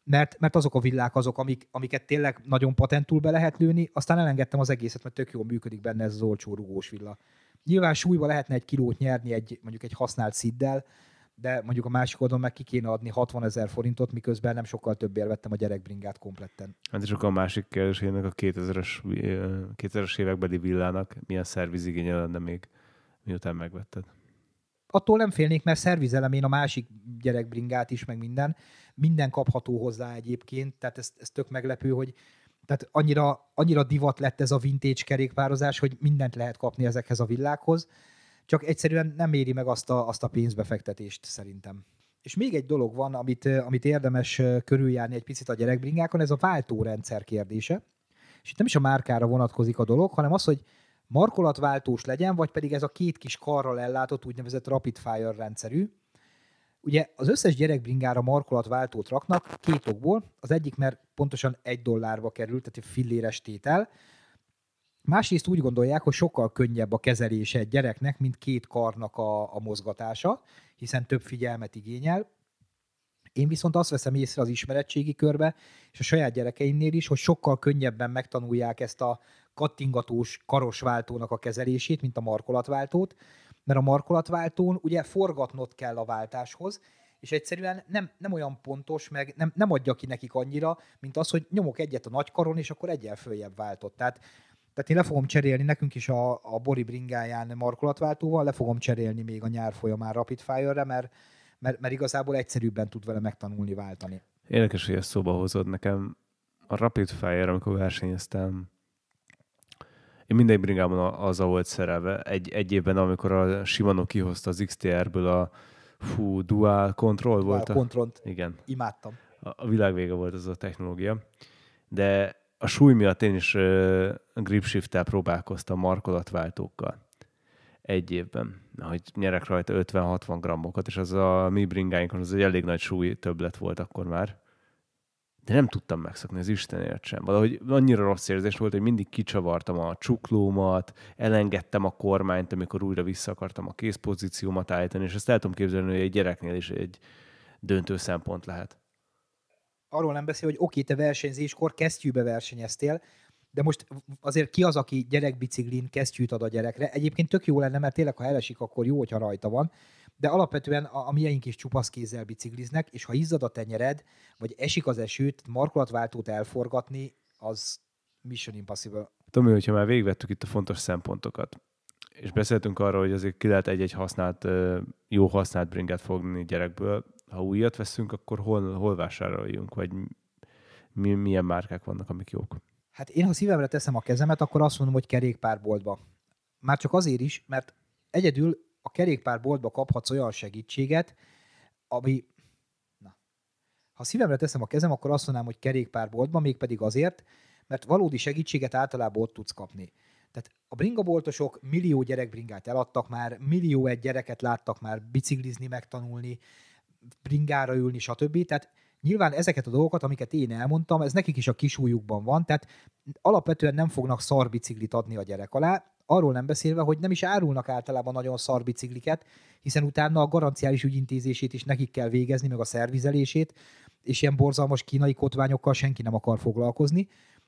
mert, mert azok a villák azok, amik, amiket tényleg nagyon patentul be lehet lőni, aztán elengedtem az egészet, mert tök jól működik benne ez az olcsó rugós villa. Nyilván súlyba lehetne egy kilót nyerni egy, mondjuk egy használt sziddel, de mondjuk a másik oldalon meg ki kéne adni 60 ezer forintot, miközben nem sokkal többért vettem a gyerekbringát kompletten. Hát és akkor a másik kérdés, hogy ennek a 2000-es, 2000-es eh, évekbeli villának milyen szervizigénye lenne még, miután megvetted? attól nem félnék, mert szervizelem én a másik gyerekbringát is, meg minden. Minden kapható hozzá egyébként, tehát ez, ez tök meglepő, hogy tehát annyira, annyira divat lett ez a vintage kerékpározás, hogy mindent lehet kapni ezekhez a villákhoz csak egyszerűen nem éri meg azt a, azt a pénzbefektetést szerintem. És még egy dolog van, amit, amit érdemes körüljárni egy picit a gyerekbringákon, ez a váltórendszer kérdése. És itt nem is a márkára vonatkozik a dolog, hanem az, hogy markolatváltós legyen, vagy pedig ez a két kis karral ellátott úgynevezett rapid fire rendszerű. Ugye az összes gyerekbringára markolatváltót raknak két okból. Az egyik, mert pontosan egy dollárba került tehát egy filléres tétel. Másrészt úgy gondolják, hogy sokkal könnyebb a kezelése egy gyereknek, mint két karnak a, a mozgatása, hiszen több figyelmet igényel. Én viszont azt veszem észre az ismeretségi körbe, és a saját gyerekeimnél is, hogy sokkal könnyebben megtanulják ezt a kattingatós karosváltónak a kezelését, mint a markolatváltót, mert a markolatváltón ugye forgatnot kell a váltáshoz, és egyszerűen nem, nem olyan pontos, meg nem, nem adja ki nekik annyira, mint az, hogy nyomok egyet a nagykaron, és akkor egyen följebb váltott. Tehát tehát én le fogom cserélni, nekünk is a, a Bori bringáján markolatváltóval le fogom cserélni még a nyár folyamán Rapid Fire-re, mert, mert, mert igazából egyszerűbben tud vele megtanulni váltani. Érdekes, hogy ezt szóba hozod nekem. A Rapid Fire, amikor versenyeztem, én minden bringában a volt szerelve. Egy, egy évben, amikor a Shimano kihozta az XTR-ből a fú, dual control dual volt. Dual control Igen. Imádtam. A, a világ vége volt az a technológia. De a súly miatt én is gripshift-tel próbálkoztam markolatváltókkal egy évben, hogy nyerek rajta 50-60 grammokat, és az a mi bringáinkon az egy elég nagy súly többlet volt akkor már. De nem tudtam megszokni az Istenért sem. Valahogy annyira rossz érzés volt, hogy mindig kicsavartam a csuklómat, elengedtem a kormányt, amikor újra vissza akartam a készpozíciómat állítani, és ezt el tudom képzelni, hogy egy gyereknél is egy döntő szempont lehet arról nem beszél, hogy oké, te versenyzéskor kesztyűbe versenyeztél, de most azért ki az, aki gyerekbiciklin kesztyűt ad a gyerekre? Egyébként tök jó lenne, mert tényleg, ha elesik, akkor jó, hogyha rajta van, de alapvetően a, a miénk is csupasz kézzel bicikliznek, és ha izzad a tenyered, vagy esik az esőt, markolatváltót elforgatni, az Mission Impossible. Tomi, hogyha már végvettük itt a fontos szempontokat, és beszéltünk arról, hogy azért ki lehet egy-egy használt, jó használt bringet fogni gyerekből, ha újat veszünk, akkor hol, hol vásároljunk, vagy mi, milyen márkák vannak, amik jók? Hát én, ha szívemre teszem a kezemet, akkor azt mondom, hogy kerékpárboltba. Már csak azért is, mert egyedül a kerékpárboltba kaphatsz olyan segítséget, ami... Na. Ha szívemre teszem a kezem, akkor azt mondanám, hogy kerékpárboltba, mégpedig azért, mert valódi segítséget általában ott tudsz kapni. Tehát a bringaboltosok millió gyerekbringát eladtak már, millió egy gyereket láttak már biciklizni, megtanulni, bringára ülni, stb. Tehát nyilván ezeket a dolgokat, amiket én elmondtam, ez nekik is a kisújukban van, tehát alapvetően nem fognak szarbiciklit adni a gyerek alá, arról nem beszélve, hogy nem is árulnak általában nagyon szarbicikliket, hiszen utána a garanciális ügyintézését is nekik kell végezni, meg a szervizelését, és ilyen borzalmas kínai kotványokkal senki nem akar foglalkozni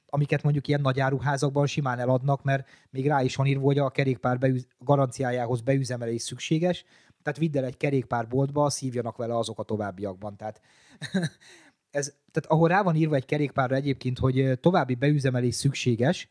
amiket mondjuk ilyen nagy áruházakban simán eladnak, mert még rá is van írva, hogy a kerékpár beüz- garanciájához beüzemelés szükséges, tehát vidd el egy kerékpárboltba, szívjanak vele azok a továbbiakban. Tehát, [laughs] ez, tehát ahol rá van írva egy kerékpárra egyébként, hogy további beüzemelés szükséges,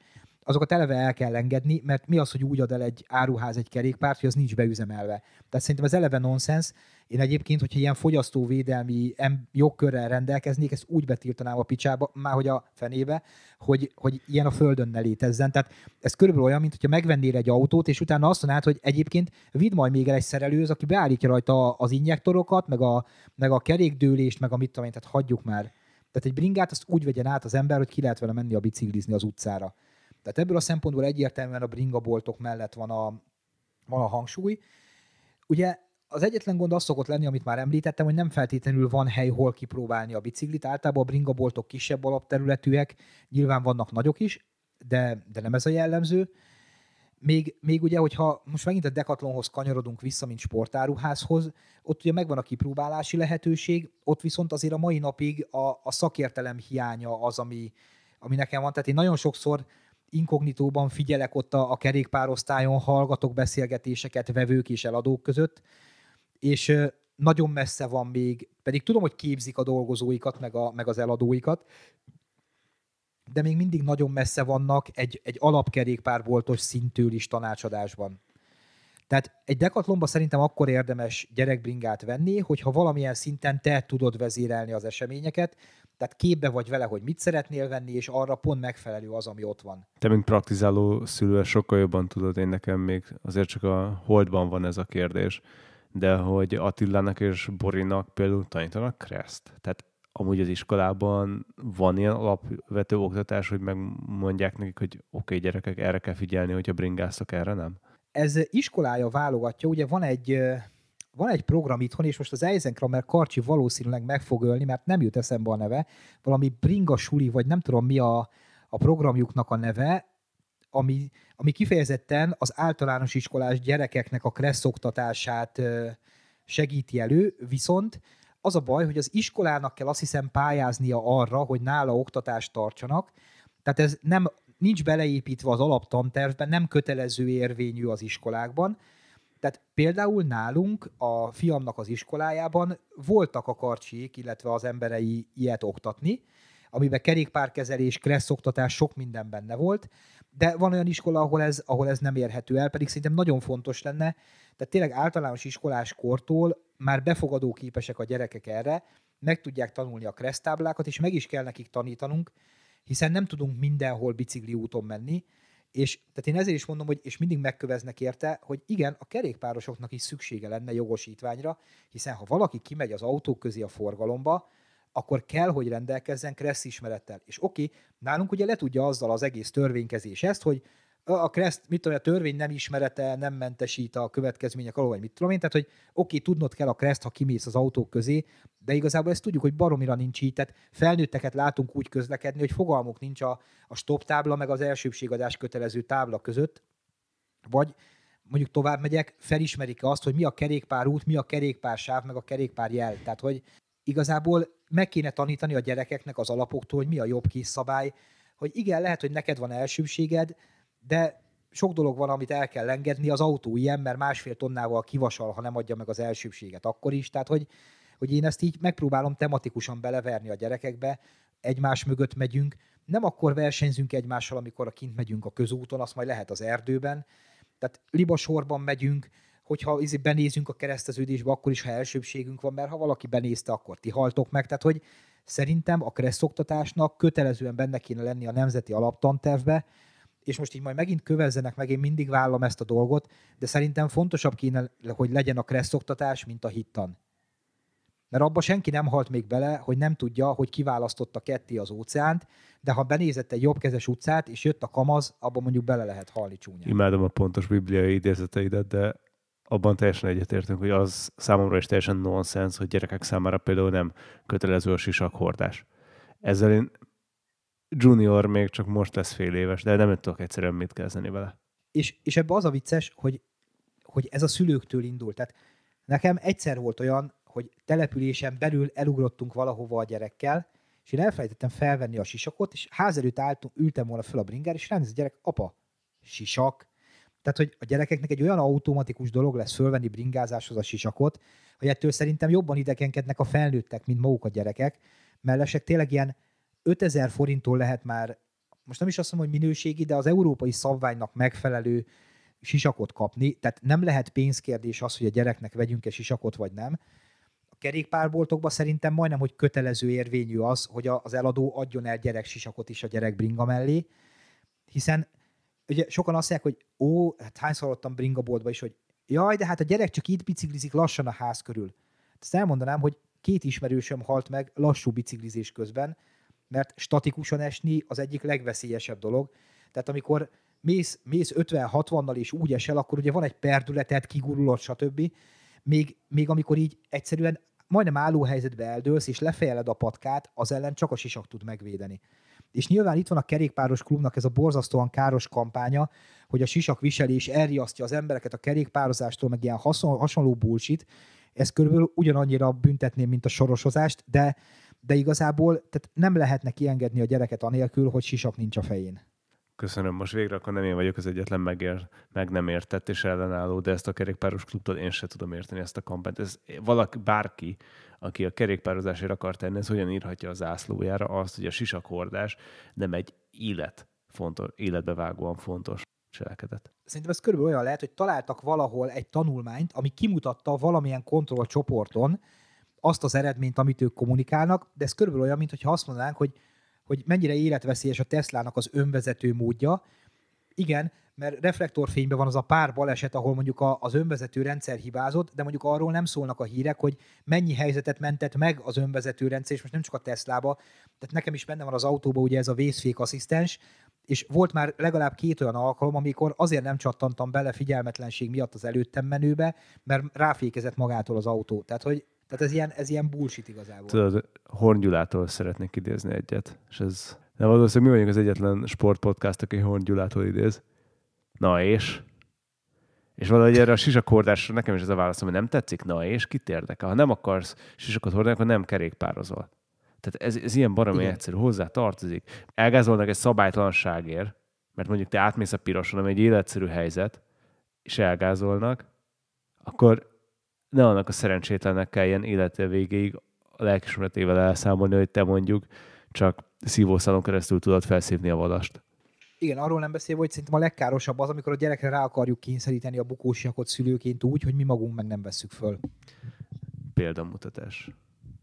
azokat eleve el kell engedni, mert mi az, hogy úgy ad el egy áruház egy kerékpárt, hogy az nincs beüzemelve. Tehát szerintem ez eleve nonsens. Én egyébként, hogyha ilyen fogyasztóvédelmi jogkörrel rendelkeznék, ezt úgy betiltanám a picsába, már hogy a fenébe, hogy, hogy ilyen a földön ne létezzen. Tehát ez körülbelül olyan, mint hogyha megvennél egy autót, és utána azt mondanád, hogy egyébként vidd majd még el egy szerelőz, aki beállítja rajta az injektorokat, meg a, meg a kerékdőlést, meg a mit tudom én, tehát hagyjuk már. Tehát egy bringát azt úgy vegyen át az ember, hogy ki lehet vele menni a biciklizni az utcára. Tehát ebből a szempontból egyértelműen a bringaboltok mellett van a, van a hangsúly. Ugye az egyetlen gond az szokott lenni, amit már említettem, hogy nem feltétlenül van hely, hol kipróbálni a biciklit. Általában a bringaboltok kisebb alapterületűek, nyilván vannak nagyok is, de, de nem ez a jellemző. Még, még ugye, hogyha most megint a Decathlonhoz kanyarodunk vissza, mint sportáruházhoz, ott ugye megvan a kipróbálási lehetőség, ott viszont azért a mai napig a, a szakértelem hiánya az, ami, ami nekem van. Tehát én nagyon sokszor inkognitóban figyelek ott a, a kerékpárosztályon, hallgatok beszélgetéseket vevők és eladók között, és nagyon messze van még, pedig tudom, hogy képzik a dolgozóikat, meg, a, meg az eladóikat, de még mindig nagyon messze vannak egy, egy alapkerékpárboltos szintől is tanácsadásban. Tehát egy dekatlomba szerintem akkor érdemes gyerekbringát venni, hogyha valamilyen szinten te tudod vezérelni az eseményeket, tehát képbe vagy vele, hogy mit szeretnél venni, és arra pont megfelelő az, ami ott van. Te, mint praktizáló szülő, sokkal jobban tudod, én nekem még azért csak a holdban van ez a kérdés, de hogy Attilának és Borinak például tanítanak kreszt. Tehát amúgy az iskolában van ilyen alapvető oktatás, hogy megmondják nekik, hogy oké, okay, gyerekek, erre kell figyelni, hogyha bringáztak, erre nem? Ez iskolája válogatja. Ugye van egy van egy program itthon, és most az mert karcsi valószínűleg meg fog ölni, mert nem jut eszembe a neve, valami bringa suli, vagy nem tudom mi a, a programjuknak a neve, ami, ami kifejezetten az általános iskolás gyerekeknek a kressz oktatását segíti elő, viszont az a baj, hogy az iskolának kell azt hiszem pályáznia arra, hogy nála oktatást tartsanak, tehát ez nem nincs beleépítve az alaptantervben, nem kötelező érvényű az iskolákban, tehát például nálunk a fiamnak az iskolájában voltak a karcsiék, illetve az emberei ilyet oktatni, amiben kerékpárkezelés, kresszoktatás, sok minden benne volt, de van olyan iskola, ahol ez, ahol ez nem érhető el, pedig szerintem nagyon fontos lenne, tehát tényleg általános iskolás kortól már befogadó képesek a gyerekek erre, meg tudják tanulni a kresztáblákat, és meg is kell nekik tanítanunk, hiszen nem tudunk mindenhol bicikli úton menni, és tehát én ezért is mondom, hogy és mindig megköveznek érte, hogy igen, a kerékpárosoknak is szüksége lenne jogosítványra, hiszen ha valaki kimegy az autók közé a forgalomba, akkor kell, hogy rendelkezzen kressz ismerettel. És oké, nálunk ugye le tudja azzal az egész törvénykezés ezt, hogy a Crest, mit tudom, a törvény nem ismerete, nem mentesít a következmények alól, vagy mit tudom én. Tehát, hogy oké, okay, tudnod kell a Crest, ha kimész az autók közé, de igazából ezt tudjuk, hogy baromira nincs így. Tehát felnőtteket látunk úgy közlekedni, hogy fogalmuk nincs a, a stop tábla, meg az elsőbségadás kötelező tábla között. Vagy mondjuk tovább megyek, felismerik azt, hogy mi a út, mi a kerékpársáv, meg a kerékpár jel. Tehát, hogy igazából meg kéne tanítani a gyerekeknek az alapoktól, hogy mi a jobb kis szabály, hogy igen, lehet, hogy neked van elsőbséged, de sok dolog van, amit el kell engedni, az autó ilyen, mert másfél tonnával kivasal, ha nem adja meg az elsőbséget akkor is, tehát hogy, hogy én ezt így megpróbálom tematikusan beleverni a gyerekekbe, egymás mögött megyünk, nem akkor versenyzünk egymással, amikor a kint megyünk a közúton, azt majd lehet az erdőben, tehát libasorban megyünk, hogyha izé benézünk a kereszteződésbe, akkor is, ha elsőbségünk van, mert ha valaki benézte, akkor ti haltok meg. Tehát, hogy szerintem a keresztoktatásnak kötelezően benne kéne lenni a nemzeti alaptantervbe, és most így majd megint kövezzenek meg, én mindig vállom ezt a dolgot, de szerintem fontosabb kéne, hogy legyen a kresszoktatás, mint a hittan. Mert abba senki nem halt még bele, hogy nem tudja, hogy kiválasztotta ketté az óceánt, de ha benézett egy jobbkezes utcát, és jött a kamaz, abban mondjuk bele lehet halni csúnyán. Imádom a pontos bibliai idézeteidet, de abban teljesen egyetértünk, hogy az számomra is teljesen nonsens, hogy gyerekek számára például nem kötelező a sisakhordás. Ezzel én Junior még csak most lesz fél éves, de nem tudok egyszerűen mit kezdeni vele. És, és ebbe az a vicces, hogy, hogy ez a szülőktől indult. Tehát nekem egyszer volt olyan, hogy településen belül elugrottunk valahova a gyerekkel, és én elfelejtettem felvenni a sisakot, és ház előtt álltunk, ültem volna föl a bringer, és ránéz a gyerek, apa, sisak. Tehát, hogy a gyerekeknek egy olyan automatikus dolog lesz fölvenni bringázáshoz a sisakot, hogy ettől szerintem jobban idegenkednek a felnőttek, mint maguk a gyerekek, mert tényleg ilyen 5000 forinttól lehet már, most nem is azt mondom, hogy minőségi, de az európai szabványnak megfelelő sisakot kapni, tehát nem lehet pénzkérdés az, hogy a gyereknek vegyünk-e sisakot vagy nem. A kerékpárboltokban szerintem majdnem, hogy kötelező érvényű az, hogy az eladó adjon el gyerek sisakot is a gyerek bringa mellé, hiszen ugye sokan azt mondják, hogy ó, hát hányszor hallottam boltba is, hogy jaj, de hát a gyerek csak itt biciklizik lassan a ház körül. Ezt elmondanám, hogy két ismerősöm halt meg lassú biciklizés közben, mert statikusan esni az egyik legveszélyesebb dolog. Tehát amikor mész, mész 50-60-nal és úgy esel, akkor ugye van egy perdületet, kigurulod, stb. Még, még amikor így egyszerűen majdnem álló helyzetbe eldőlsz, és lefejeled a patkát, az ellen csak a sisak tud megvédeni. És nyilván itt van a kerékpáros klubnak ez a borzasztóan káros kampánya, hogy a sisak viselés elriasztja az embereket a kerékpározástól, meg ilyen hason, hasonló bullshit. Ez körülbelül ugyanannyira büntetném, mint a sorosozást, de de igazából tehát nem lehetne kiengedni a gyereket anélkül, hogy sisak nincs a fején. Köszönöm, most végre akkor nem én vagyok az egyetlen megér, meg nem értett és ellenálló, de ezt a kerékpáros klubtól én sem tudom érteni ezt a kampányt. Ez valaki, bárki, aki a kerékpározásért akar tenni, ez hogyan írhatja az zászlójára azt, hogy a sisakordás nem egy élet fontos, életbevágóan fontos cselekedet. Szerintem ez körülbelül olyan lehet, hogy találtak valahol egy tanulmányt, ami kimutatta valamilyen kontrollcsoporton, azt az eredményt, amit ők kommunikálnak, de ez körülbelül olyan, mintha azt mondanánk, hogy, hogy mennyire életveszélyes a Teslának az önvezető módja. Igen, mert reflektorfényben van az a pár baleset, ahol mondjuk a, az önvezető rendszer hibázott, de mondjuk arról nem szólnak a hírek, hogy mennyi helyzetet mentett meg az önvezető rendszer, és most nem csak a Teslába, tehát nekem is benne van az autóba ugye ez a vészfék asszisztens, és volt már legalább két olyan alkalom, amikor azért nem csattantam bele figyelmetlenség miatt az előttem menőbe, mert ráfékezett magától az autó. Tehát, hogy tehát ez ilyen, ez ilyen bullshit igazából. Tudod, Horngyulától szeretnék idézni egyet, és ez... De valószínűleg mi vagyunk az egyetlen sportpodcast, aki Horn Gyulától idéz. Na és? És valahogy erre a sisakordásra nekem is ez a válaszom, hogy nem tetszik, na és kit érdekel? Ha nem akarsz sisakot hordani, akkor nem kerékpározol. Tehát ez, ez ilyen baromi Igen. egyszerű, hozzá tartozik. Elgázolnak egy szabálytalanságért, mert mondjuk te átmész a piroson, ami egy életszerű helyzet, és elgázolnak, akkor ne annak a szerencsétlennek kelljen élete végéig a lelkismeretével elszámolni, hogy te mondjuk csak szívószálon keresztül tudod felszívni a vadast. Igen, arról nem beszélve, hogy szerintem a legkárosabb az, amikor a gyerekre rá akarjuk kényszeríteni a bukósiakot szülőként úgy, hogy mi magunk meg nem veszük föl. Példamutatás.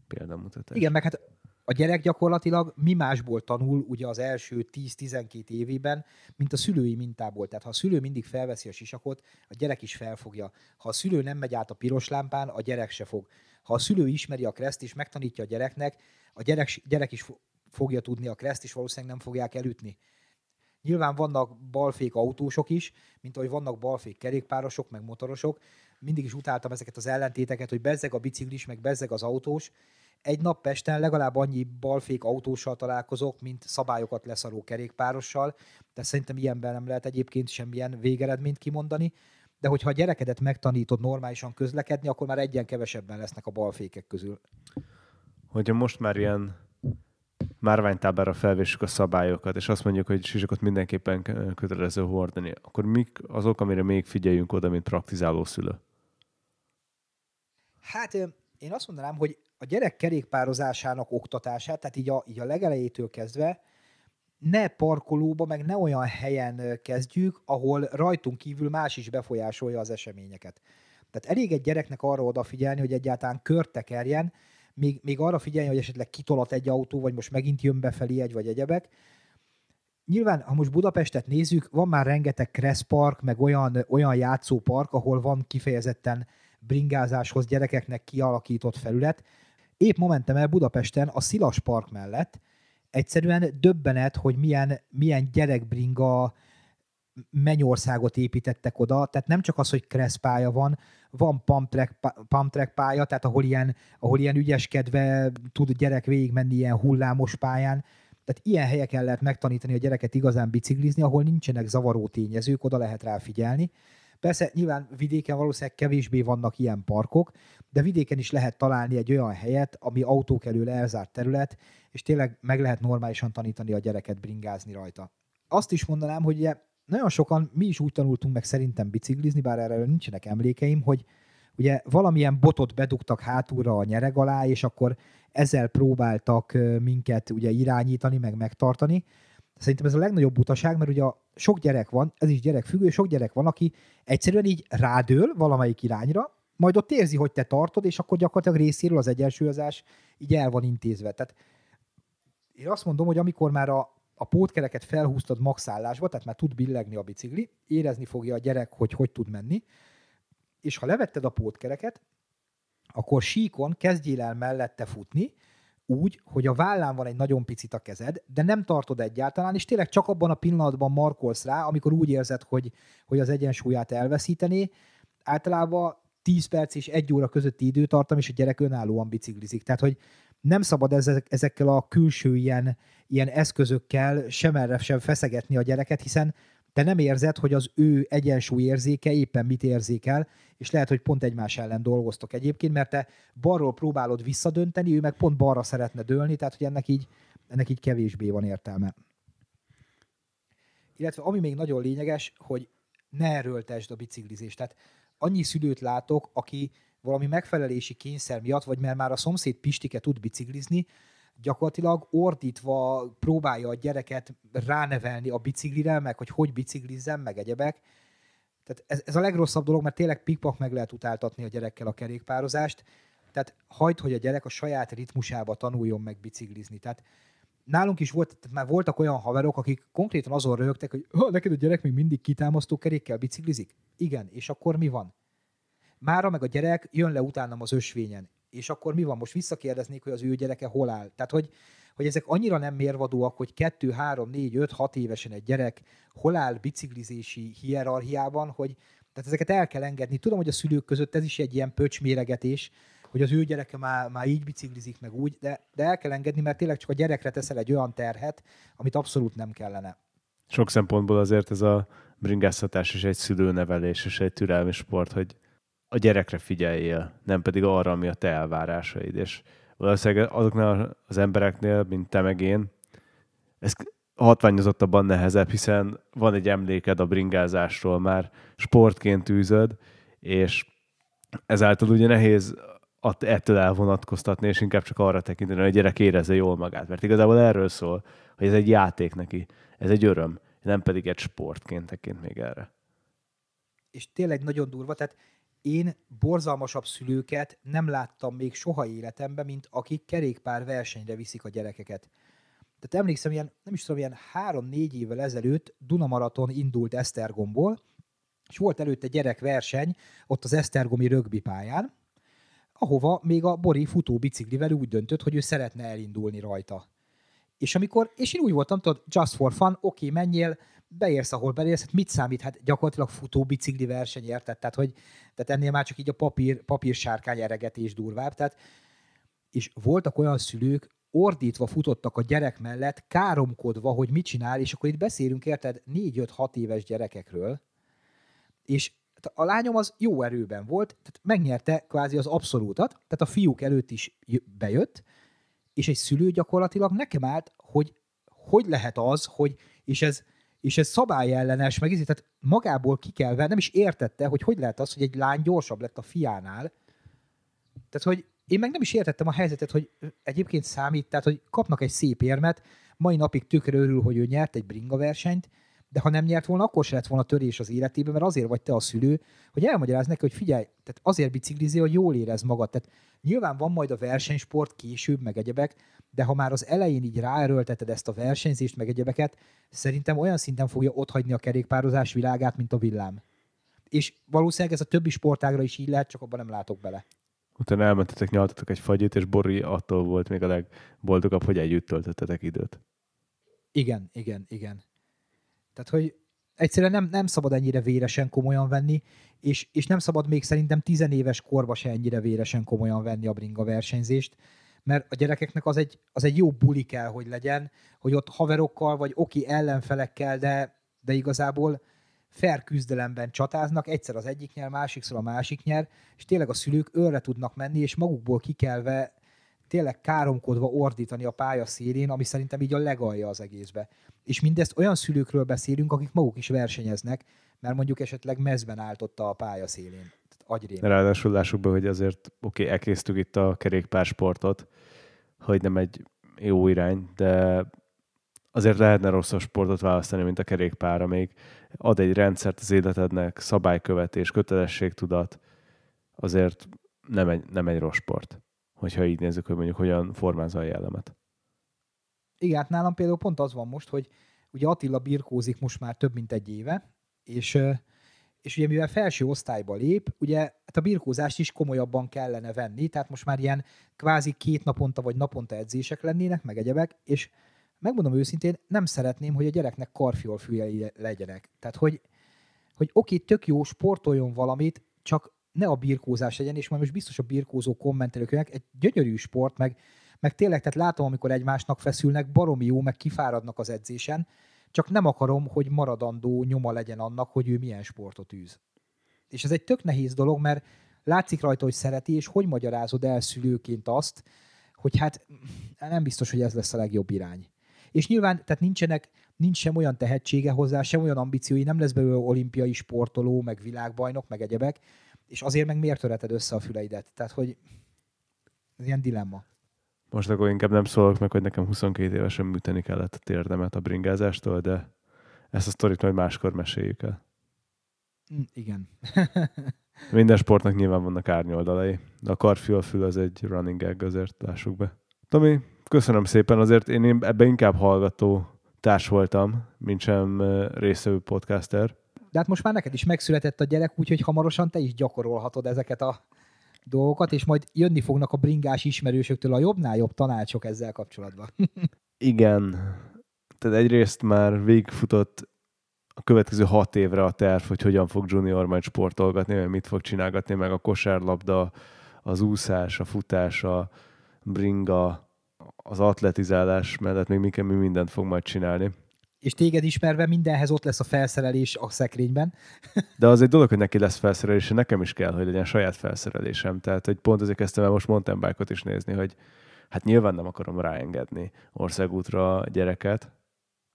Példamutatás. Igen, meg hát a gyerek gyakorlatilag mi másból tanul ugye az első 10-12 évében, mint a szülői mintából. Tehát ha a szülő mindig felveszi a sisakot, a gyerek is felfogja. Ha a szülő nem megy át a piros lámpán, a gyerek se fog. Ha a szülő ismeri a kreszt és megtanítja a gyereknek, a gyerek, gyerek is fogja tudni a kreszt, és valószínűleg nem fogják elütni. Nyilván vannak balfék autósok is, mint ahogy vannak balfék kerékpárosok, meg motorosok. Mindig is utáltam ezeket az ellentéteket, hogy bezzeg a biciklis, meg bezzeg az autós, egy nap Pesten legalább annyi balfék autóssal találkozok, mint szabályokat leszaró kerékpárossal, de szerintem ilyenben nem lehet egyébként semmilyen végeredményt kimondani, de hogyha a gyerekedet megtanítod normálisan közlekedni, akkor már egyen kevesebben lesznek a balfékek közül. Hogyha most már ilyen márványtáblára felvésük a szabályokat, és azt mondjuk, hogy sisakot mindenképpen kötelező hordani, akkor mik azok, amire még figyeljünk oda, mint praktizáló szülő? Hát én azt mondanám, hogy a gyerek kerékpározásának oktatását, tehát így a, így a legelejétől kezdve, ne parkolóba, meg ne olyan helyen kezdjük, ahol rajtunk kívül más is befolyásolja az eseményeket. Tehát elég egy gyereknek arra odafigyelni, hogy egyáltalán kört tekerjen, még, még arra figyelni, hogy esetleg kitolat egy autó, vagy most megint jön befelé egy, vagy egyebek. Nyilván, ha most Budapestet nézzük, van már rengeteg kresszpark, meg olyan, olyan játszópark, ahol van kifejezetten bringázáshoz gyerekeknek kialakított felület. Épp momentem el Budapesten a Szilas Park mellett, egyszerűen döbbenet, hogy milyen, milyen gyerekbringa mennyországot építettek oda, tehát nem csak az, hogy kreszpálya van, van pumptrack pálya, tehát ahol ilyen, ahol ilyen ügyeskedve tud gyerek végigmenni ilyen hullámos pályán, tehát ilyen helyeken lehet megtanítani a gyereket igazán biciklizni, ahol nincsenek zavaró tényezők, oda lehet rá figyelni. Persze nyilván vidéken valószínűleg kevésbé vannak ilyen parkok, de vidéken is lehet találni egy olyan helyet, ami autók elől elzárt terület, és tényleg meg lehet normálisan tanítani a gyereket bringázni rajta. Azt is mondanám, hogy ugye nagyon sokan mi is úgy tanultunk meg szerintem biciklizni, bár erre nincsenek emlékeim, hogy ugye valamilyen botot bedugtak hátulra a nyereg alá, és akkor ezzel próbáltak minket ugye irányítani, meg megtartani. Szerintem ez a legnagyobb butaság, mert ugye sok gyerek van, ez is gyerekfüggő, sok gyerek van, aki egyszerűen így rádől valamelyik irányra, majd ott érzi, hogy te tartod, és akkor gyakorlatilag részéről az egyensúlyozás így el van intézve. Tehát én azt mondom, hogy amikor már a, a pótkereket felhúztad maxállásba, tehát már tud billegni a bicikli, érezni fogja a gyerek, hogy hogy tud menni, és ha levetted a pótkereket, akkor síkon kezdjél el mellette futni, úgy, hogy a vállán van egy nagyon picit a kezed, de nem tartod egyáltalán, és tényleg csak abban a pillanatban markolsz rá, amikor úgy érzed, hogy, hogy az egyensúlyát elveszítené. Általában 10 perc és 1 óra közötti időtartam, és a gyerek önállóan biciklizik. Tehát, hogy nem szabad ezek, ezekkel a külső ilyen, ilyen eszközökkel sem erre sem feszegetni a gyereket, hiszen te nem érzed, hogy az ő egyensúlyérzéke éppen mit érzékel, és lehet, hogy pont egymás ellen dolgoztok egyébként, mert te balról próbálod visszadönteni, ő meg pont balra szeretne dőlni, tehát hogy ennek így, ennek így kevésbé van értelme. Illetve ami még nagyon lényeges, hogy ne erőltesd a biciklizést. Tehát annyi szülőt látok, aki valami megfelelési kényszer miatt, vagy mert már a szomszéd Pistike tud biciklizni, gyakorlatilag ordítva próbálja a gyereket ránevelni a biciklire, meg hogy hogy biciklizzen, meg egyebek. Tehát ez, ez a legrosszabb dolog, mert tényleg pikpak meg lehet utáltatni a gyerekkel a kerékpározást. Tehát hagyd, hogy a gyerek a saját ritmusába tanuljon meg biciklizni. Tehát nálunk is volt, tehát már voltak olyan haverok, akik konkrétan azon röhögtek, hogy neked a gyerek még mindig kitámasztó kerékkel biciklizik? Igen, és akkor mi van? Mára meg a gyerek jön le utánam az ösvényen és akkor mi van? Most visszakérdeznék, hogy az ő gyereke hol áll. Tehát, hogy, hogy ezek annyira nem mérvadóak, hogy 2, 3, 4, 5, 6 évesen egy gyerek hol áll biciklizési hierarchiában, hogy tehát ezeket el kell engedni. Tudom, hogy a szülők között ez is egy ilyen pöcsméregetés, hogy az ő gyereke már, már így biciklizik, meg úgy, de, de el kell engedni, mert tényleg csak a gyerekre teszel egy olyan terhet, amit abszolút nem kellene. Sok szempontból azért ez a bringáztatás és egy szülőnevelés és egy türelmi sport, hogy a gyerekre figyeljél, nem pedig arra, ami a te elvárásaid. És valószínűleg azoknál az embereknél, mint te meg én, ez hatványozottabban nehezebb, hiszen van egy emléked a bringázásról, már sportként űzöd, és ezáltal ugye nehéz ettől elvonatkoztatni, és inkább csak arra tekinteni, hogy a gyerek érezze jól magát. Mert igazából erről szól, hogy ez egy játék neki, ez egy öröm, nem pedig egy sportként tekint még erre. És tényleg nagyon durva, tehát én borzalmasabb szülőket nem láttam még soha életemben, mint akik kerékpár versenyre viszik a gyerekeket. Tehát emlékszem, ilyen, nem is tudom, ilyen három-négy évvel ezelőtt Dunamaraton indult Esztergomból, és volt előtte gyerekverseny ott az Esztergomi pályán, ahova még a Bori biciklivel úgy döntött, hogy ő szeretne elindulni rajta. És amikor, és én úgy voltam, tudod, just for fun, oké, okay, menjél, beérsz, ahol beérsz, hát mit számít? Hát gyakorlatilag futó bicikli verseny, érted? Tehát, hogy, tehát ennél már csak így a papír, papír sárkány eregetés durvább. Tehát, és voltak olyan szülők, ordítva futottak a gyerek mellett, káromkodva, hogy mit csinál, és akkor itt beszélünk, érted, 4-5-6 éves gyerekekről, és a lányom az jó erőben volt, tehát megnyerte kvázi az abszolútat, tehát a fiúk előtt is bejött, és egy szülő gyakorlatilag nekem állt, hogy hogy lehet az, hogy, és ez és ez szabályellenes, meg ezért, tehát magából ki kell nem is értette, hogy hogy lehet az, hogy egy lány gyorsabb lett a fiánál. Tehát, hogy én meg nem is értettem a helyzetet, hogy egyébként számít, tehát, hogy kapnak egy szép érmet, mai napig tökre örül, hogy ő nyert egy bringa versenyt, de ha nem nyert volna, akkor se lett volna törés az életében, mert azért vagy te a szülő, hogy elmagyaráz neki, hogy figyelj, tehát azért biciklizél, hogy jól érez magad. Tehát nyilván van majd a versenysport később, meg egyebek, de ha már az elején így ráerőlteted ezt a versenyzést, meg egyebeket, szerintem olyan szinten fogja otthagyni a kerékpározás világát, mint a villám. És valószínűleg ez a többi sportágra is így lehet, csak abban nem látok bele. Utána elmentetek, nyaltatok egy fagyit, és Bori attól volt még a legboldogabb, hogy együtt töltöttetek időt. Igen, igen, igen. Tehát, hogy egyszerűen nem, nem szabad ennyire véresen komolyan venni, és, és nem szabad még szerintem tizenéves korba se ennyire véresen komolyan venni a bringa versenyzést, mert a gyerekeknek az egy, az egy jó buli kell, hogy legyen, hogy ott haverokkal, vagy oki ellenfelekkel, de, de igazából fair küzdelemben csatáznak, egyszer az egyik nyer, másikszor a másik nyer, és tényleg a szülők őre tudnak menni, és magukból kikelve tényleg káromkodva ordítani a pálya szélén, ami szerintem így a legalja az egészbe. És mindezt olyan szülőkről beszélünk, akik maguk is versenyeznek, mert mondjuk esetleg mezben álltotta a pálya szélén agyrém. Ráadásul lássuk be, hogy azért oké, okay, elkésztük itt a kerékpársportot, hogy nem egy jó irány, de azért lehetne rosszabb sportot választani, mint a kerékpára még. Ad egy rendszert az életednek, szabálykövetés, kötelességtudat, azért nem egy, nem egy rossz sport, hogyha így nézzük, hogy mondjuk hogyan formázza a jellemet. Igen, hát nálam például pont az van most, hogy ugye Attila birkózik most már több mint egy éve, és és ugye mivel felső osztályba lép, ugye hát a birkózást is komolyabban kellene venni, tehát most már ilyen kvázi két naponta vagy naponta edzések lennének, meg egyebek, és megmondom őszintén, nem szeretném, hogy a gyereknek karfiol fülei legyenek. Tehát, hogy, hogy oké, tök jó, sportoljon valamit, csak ne a birkózás legyen, és majd most biztos a birkózó kommentelőknek egy gyönyörű sport, meg, meg tényleg, tehát látom, amikor egymásnak feszülnek, baromi jó, meg kifáradnak az edzésen, csak nem akarom, hogy maradandó nyoma legyen annak, hogy ő milyen sportot űz. És ez egy tök nehéz dolog, mert látszik rajta, hogy szereti, és hogy magyarázod el szülőként azt, hogy hát mm, nem biztos, hogy ez lesz a legjobb irány. És nyilván, tehát nincsenek, nincs sem olyan tehetsége hozzá, sem olyan ambíciói, nem lesz belőle olimpiai sportoló, meg világbajnok, meg egyebek, és azért meg miért töreted össze a füleidet? Tehát, hogy ez ilyen dilemma. Most akkor inkább nem szólok meg, hogy nekem 22 évesen műteni kellett a térdemet a bringázástól, de ezt a sztorit majd máskor meséljük el. Hm, igen. [laughs] Minden sportnak nyilván vannak árnyoldalai, de a fül az egy running gag, azért lássuk be. Tomi, köszönöm szépen, azért én ebbe inkább hallgató társ voltam, mint sem részvevő podcaster. De hát most már neked is megszületett a gyerek, úgyhogy hamarosan te is gyakorolhatod ezeket a dolgokat, és majd jönni fognak a bringás ismerősöktől a jobbnál jobb tanácsok ezzel kapcsolatban. [laughs] Igen. Tehát egyrészt már végigfutott a következő hat évre a terv, hogy hogyan fog junior majd sportolgatni, vagy mit fog csinálgatni, meg a kosárlabda, az úszás, a futás, a bringa, az atletizálás mellett még mi mindent fog majd csinálni és téged ismerve mindenhez ott lesz a felszerelés a szekrényben. [laughs] De az egy dolog, hogy neki lesz felszerelése, nekem is kell, hogy legyen saját felszerelésem. Tehát, hogy pont azért kezdtem el most mountain bike-ot is nézni, hogy hát nyilván nem akarom ráengedni országútra gyereket.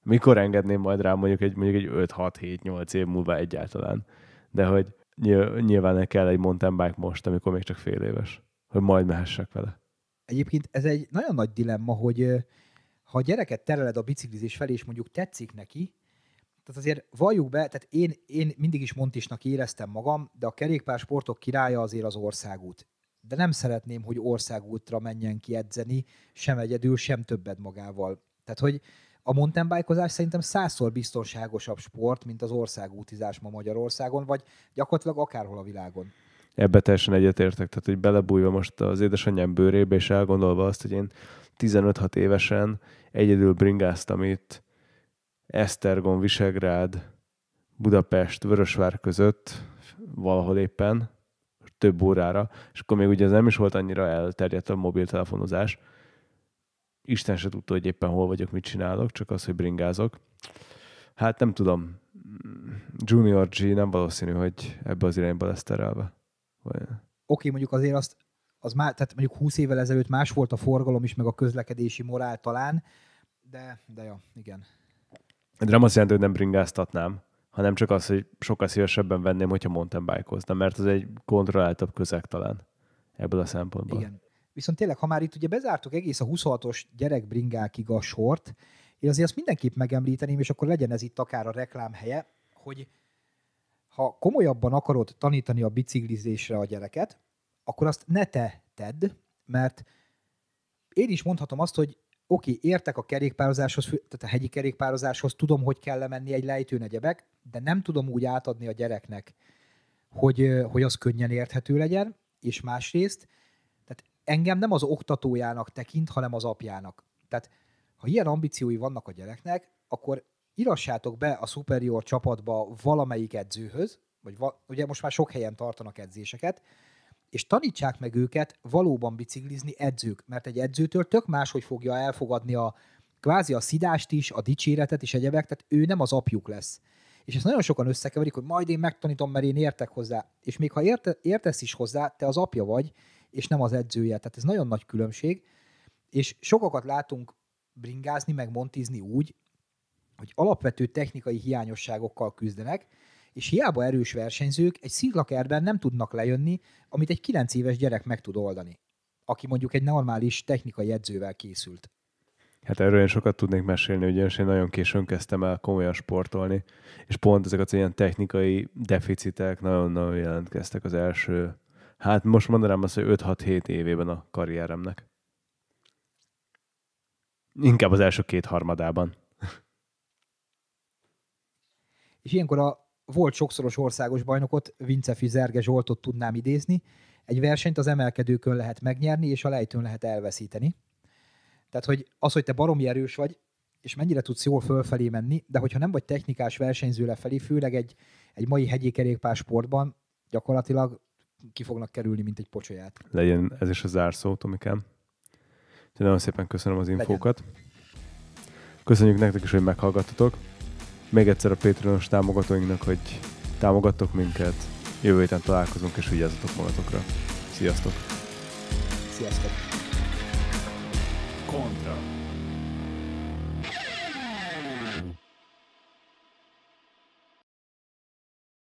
Mikor engedném majd rá mondjuk egy, mondjuk egy 5-6-7-8 év múlva egyáltalán. De hogy nyilván kell egy mountain bike most, amikor még csak fél éves, hogy majd mehessek vele. Egyébként ez egy nagyon nagy dilemma, hogy ha a gyereket tereled a biciklizés felé, és mondjuk tetszik neki, tehát azért valljuk be, tehát én, én mindig is Montisnak éreztem magam, de a sportok királya azért az országút. De nem szeretném, hogy országútra menjen ki edzeni, sem egyedül, sem többet magával. Tehát, hogy a mountainbikeozás szerintem százszor biztonságosabb sport, mint az országútizás ma Magyarországon, vagy gyakorlatilag akárhol a világon ebbe teljesen egyetértek. Tehát, hogy belebújva most az édesanyám bőrébe, és elgondolva azt, hogy én 15-6 évesen egyedül bringáztam itt Esztergom, Visegrád, Budapest, Vörösvár között, valahol éppen, több órára, és akkor még ugye ez nem is volt annyira elterjedt a mobiltelefonozás. Isten se tudta, hogy éppen hol vagyok, mit csinálok, csak az, hogy bringázok. Hát nem tudom, Junior G nem valószínű, hogy ebbe az irányba lesz terelve. Oké, okay, mondjuk azért azt, az már, tehát mondjuk 20 évvel ezelőtt más volt a forgalom is, meg a közlekedési morál talán, de, de jó, igen. De nem azt jelenti, hogy nem bringáztatnám, hanem csak az, hogy sokkal szívesebben venném, hogyha mountain bike mert az egy kontrolláltabb közeg talán ebből a szempontból. Igen. Viszont tényleg, ha már itt ugye bezártuk egész a 26-os gyerekbringákig a sort, én azért azt mindenképp megemlíteném, és akkor legyen ez itt akár a reklám helye, hogy ha komolyabban akarod tanítani a biciklizésre a gyereket, akkor azt ne te tedd, mert én is mondhatom azt, hogy oké, okay, értek a kerékpározáshoz, tehát a hegyi kerékpározáshoz, tudom, hogy kell lemenni egy lejtőn egyebek, de nem tudom úgy átadni a gyereknek, hogy, hogy az könnyen érthető legyen, és másrészt, tehát engem nem az oktatójának tekint, hanem az apjának. Tehát ha ilyen ambíciói vannak a gyereknek, akkor irassátok be a Superior csapatba valamelyik edzőhöz, vagy va, ugye most már sok helyen tartanak edzéseket, és tanítsák meg őket valóban biciklizni edzők, mert egy edzőtől tök máshogy fogja elfogadni a kvázi a szidást is, a dicséretet és egyebek, tehát ő nem az apjuk lesz. És ezt nagyon sokan összekeverik, hogy majd én megtanítom, mert én értek hozzá. És még ha érte, értesz is hozzá, te az apja vagy, és nem az edzője. Tehát ez nagyon nagy különbség. És sokakat látunk bringázni, meg montizni úgy, hogy alapvető technikai hiányosságokkal küzdenek, és hiába erős versenyzők egy sziglakerben nem tudnak lejönni, amit egy 9 éves gyerek meg tud oldani, aki mondjuk egy normális technikai edzővel készült. Hát erről én sokat tudnék mesélni, ugyanis én nagyon későn kezdtem el komolyan sportolni, és pont ezek az ilyen technikai deficitek nagyon-nagyon jelentkeztek az első, hát most mondanám azt, hogy 5-6-7 évében a karrieremnek. Inkább az első két harmadában és ilyenkor a volt sokszoros országos bajnokot, Vincefi Zerge Zsoltot tudnám idézni, egy versenyt az emelkedőkön lehet megnyerni, és a lejtőn lehet elveszíteni. Tehát, hogy az, hogy te baromi erős vagy, és mennyire tudsz jól fölfelé menni, de hogyha nem vagy technikás versenyző lefelé, főleg egy, egy mai hegyi kerékpár sportban, gyakorlatilag ki fognak kerülni, mint egy pocsolyát. Legyen ez is a zárszó, Tomikám. Nagyon szépen köszönöm az infókat. Legyen. Köszönjük nektek is, hogy meghallgattatok még egyszer a Patreonos támogatóinknak, hogy támogattok minket. Jövő héten találkozunk, és vigyázzatok magatokra. Sziasztok! Sziasztok! Kontra.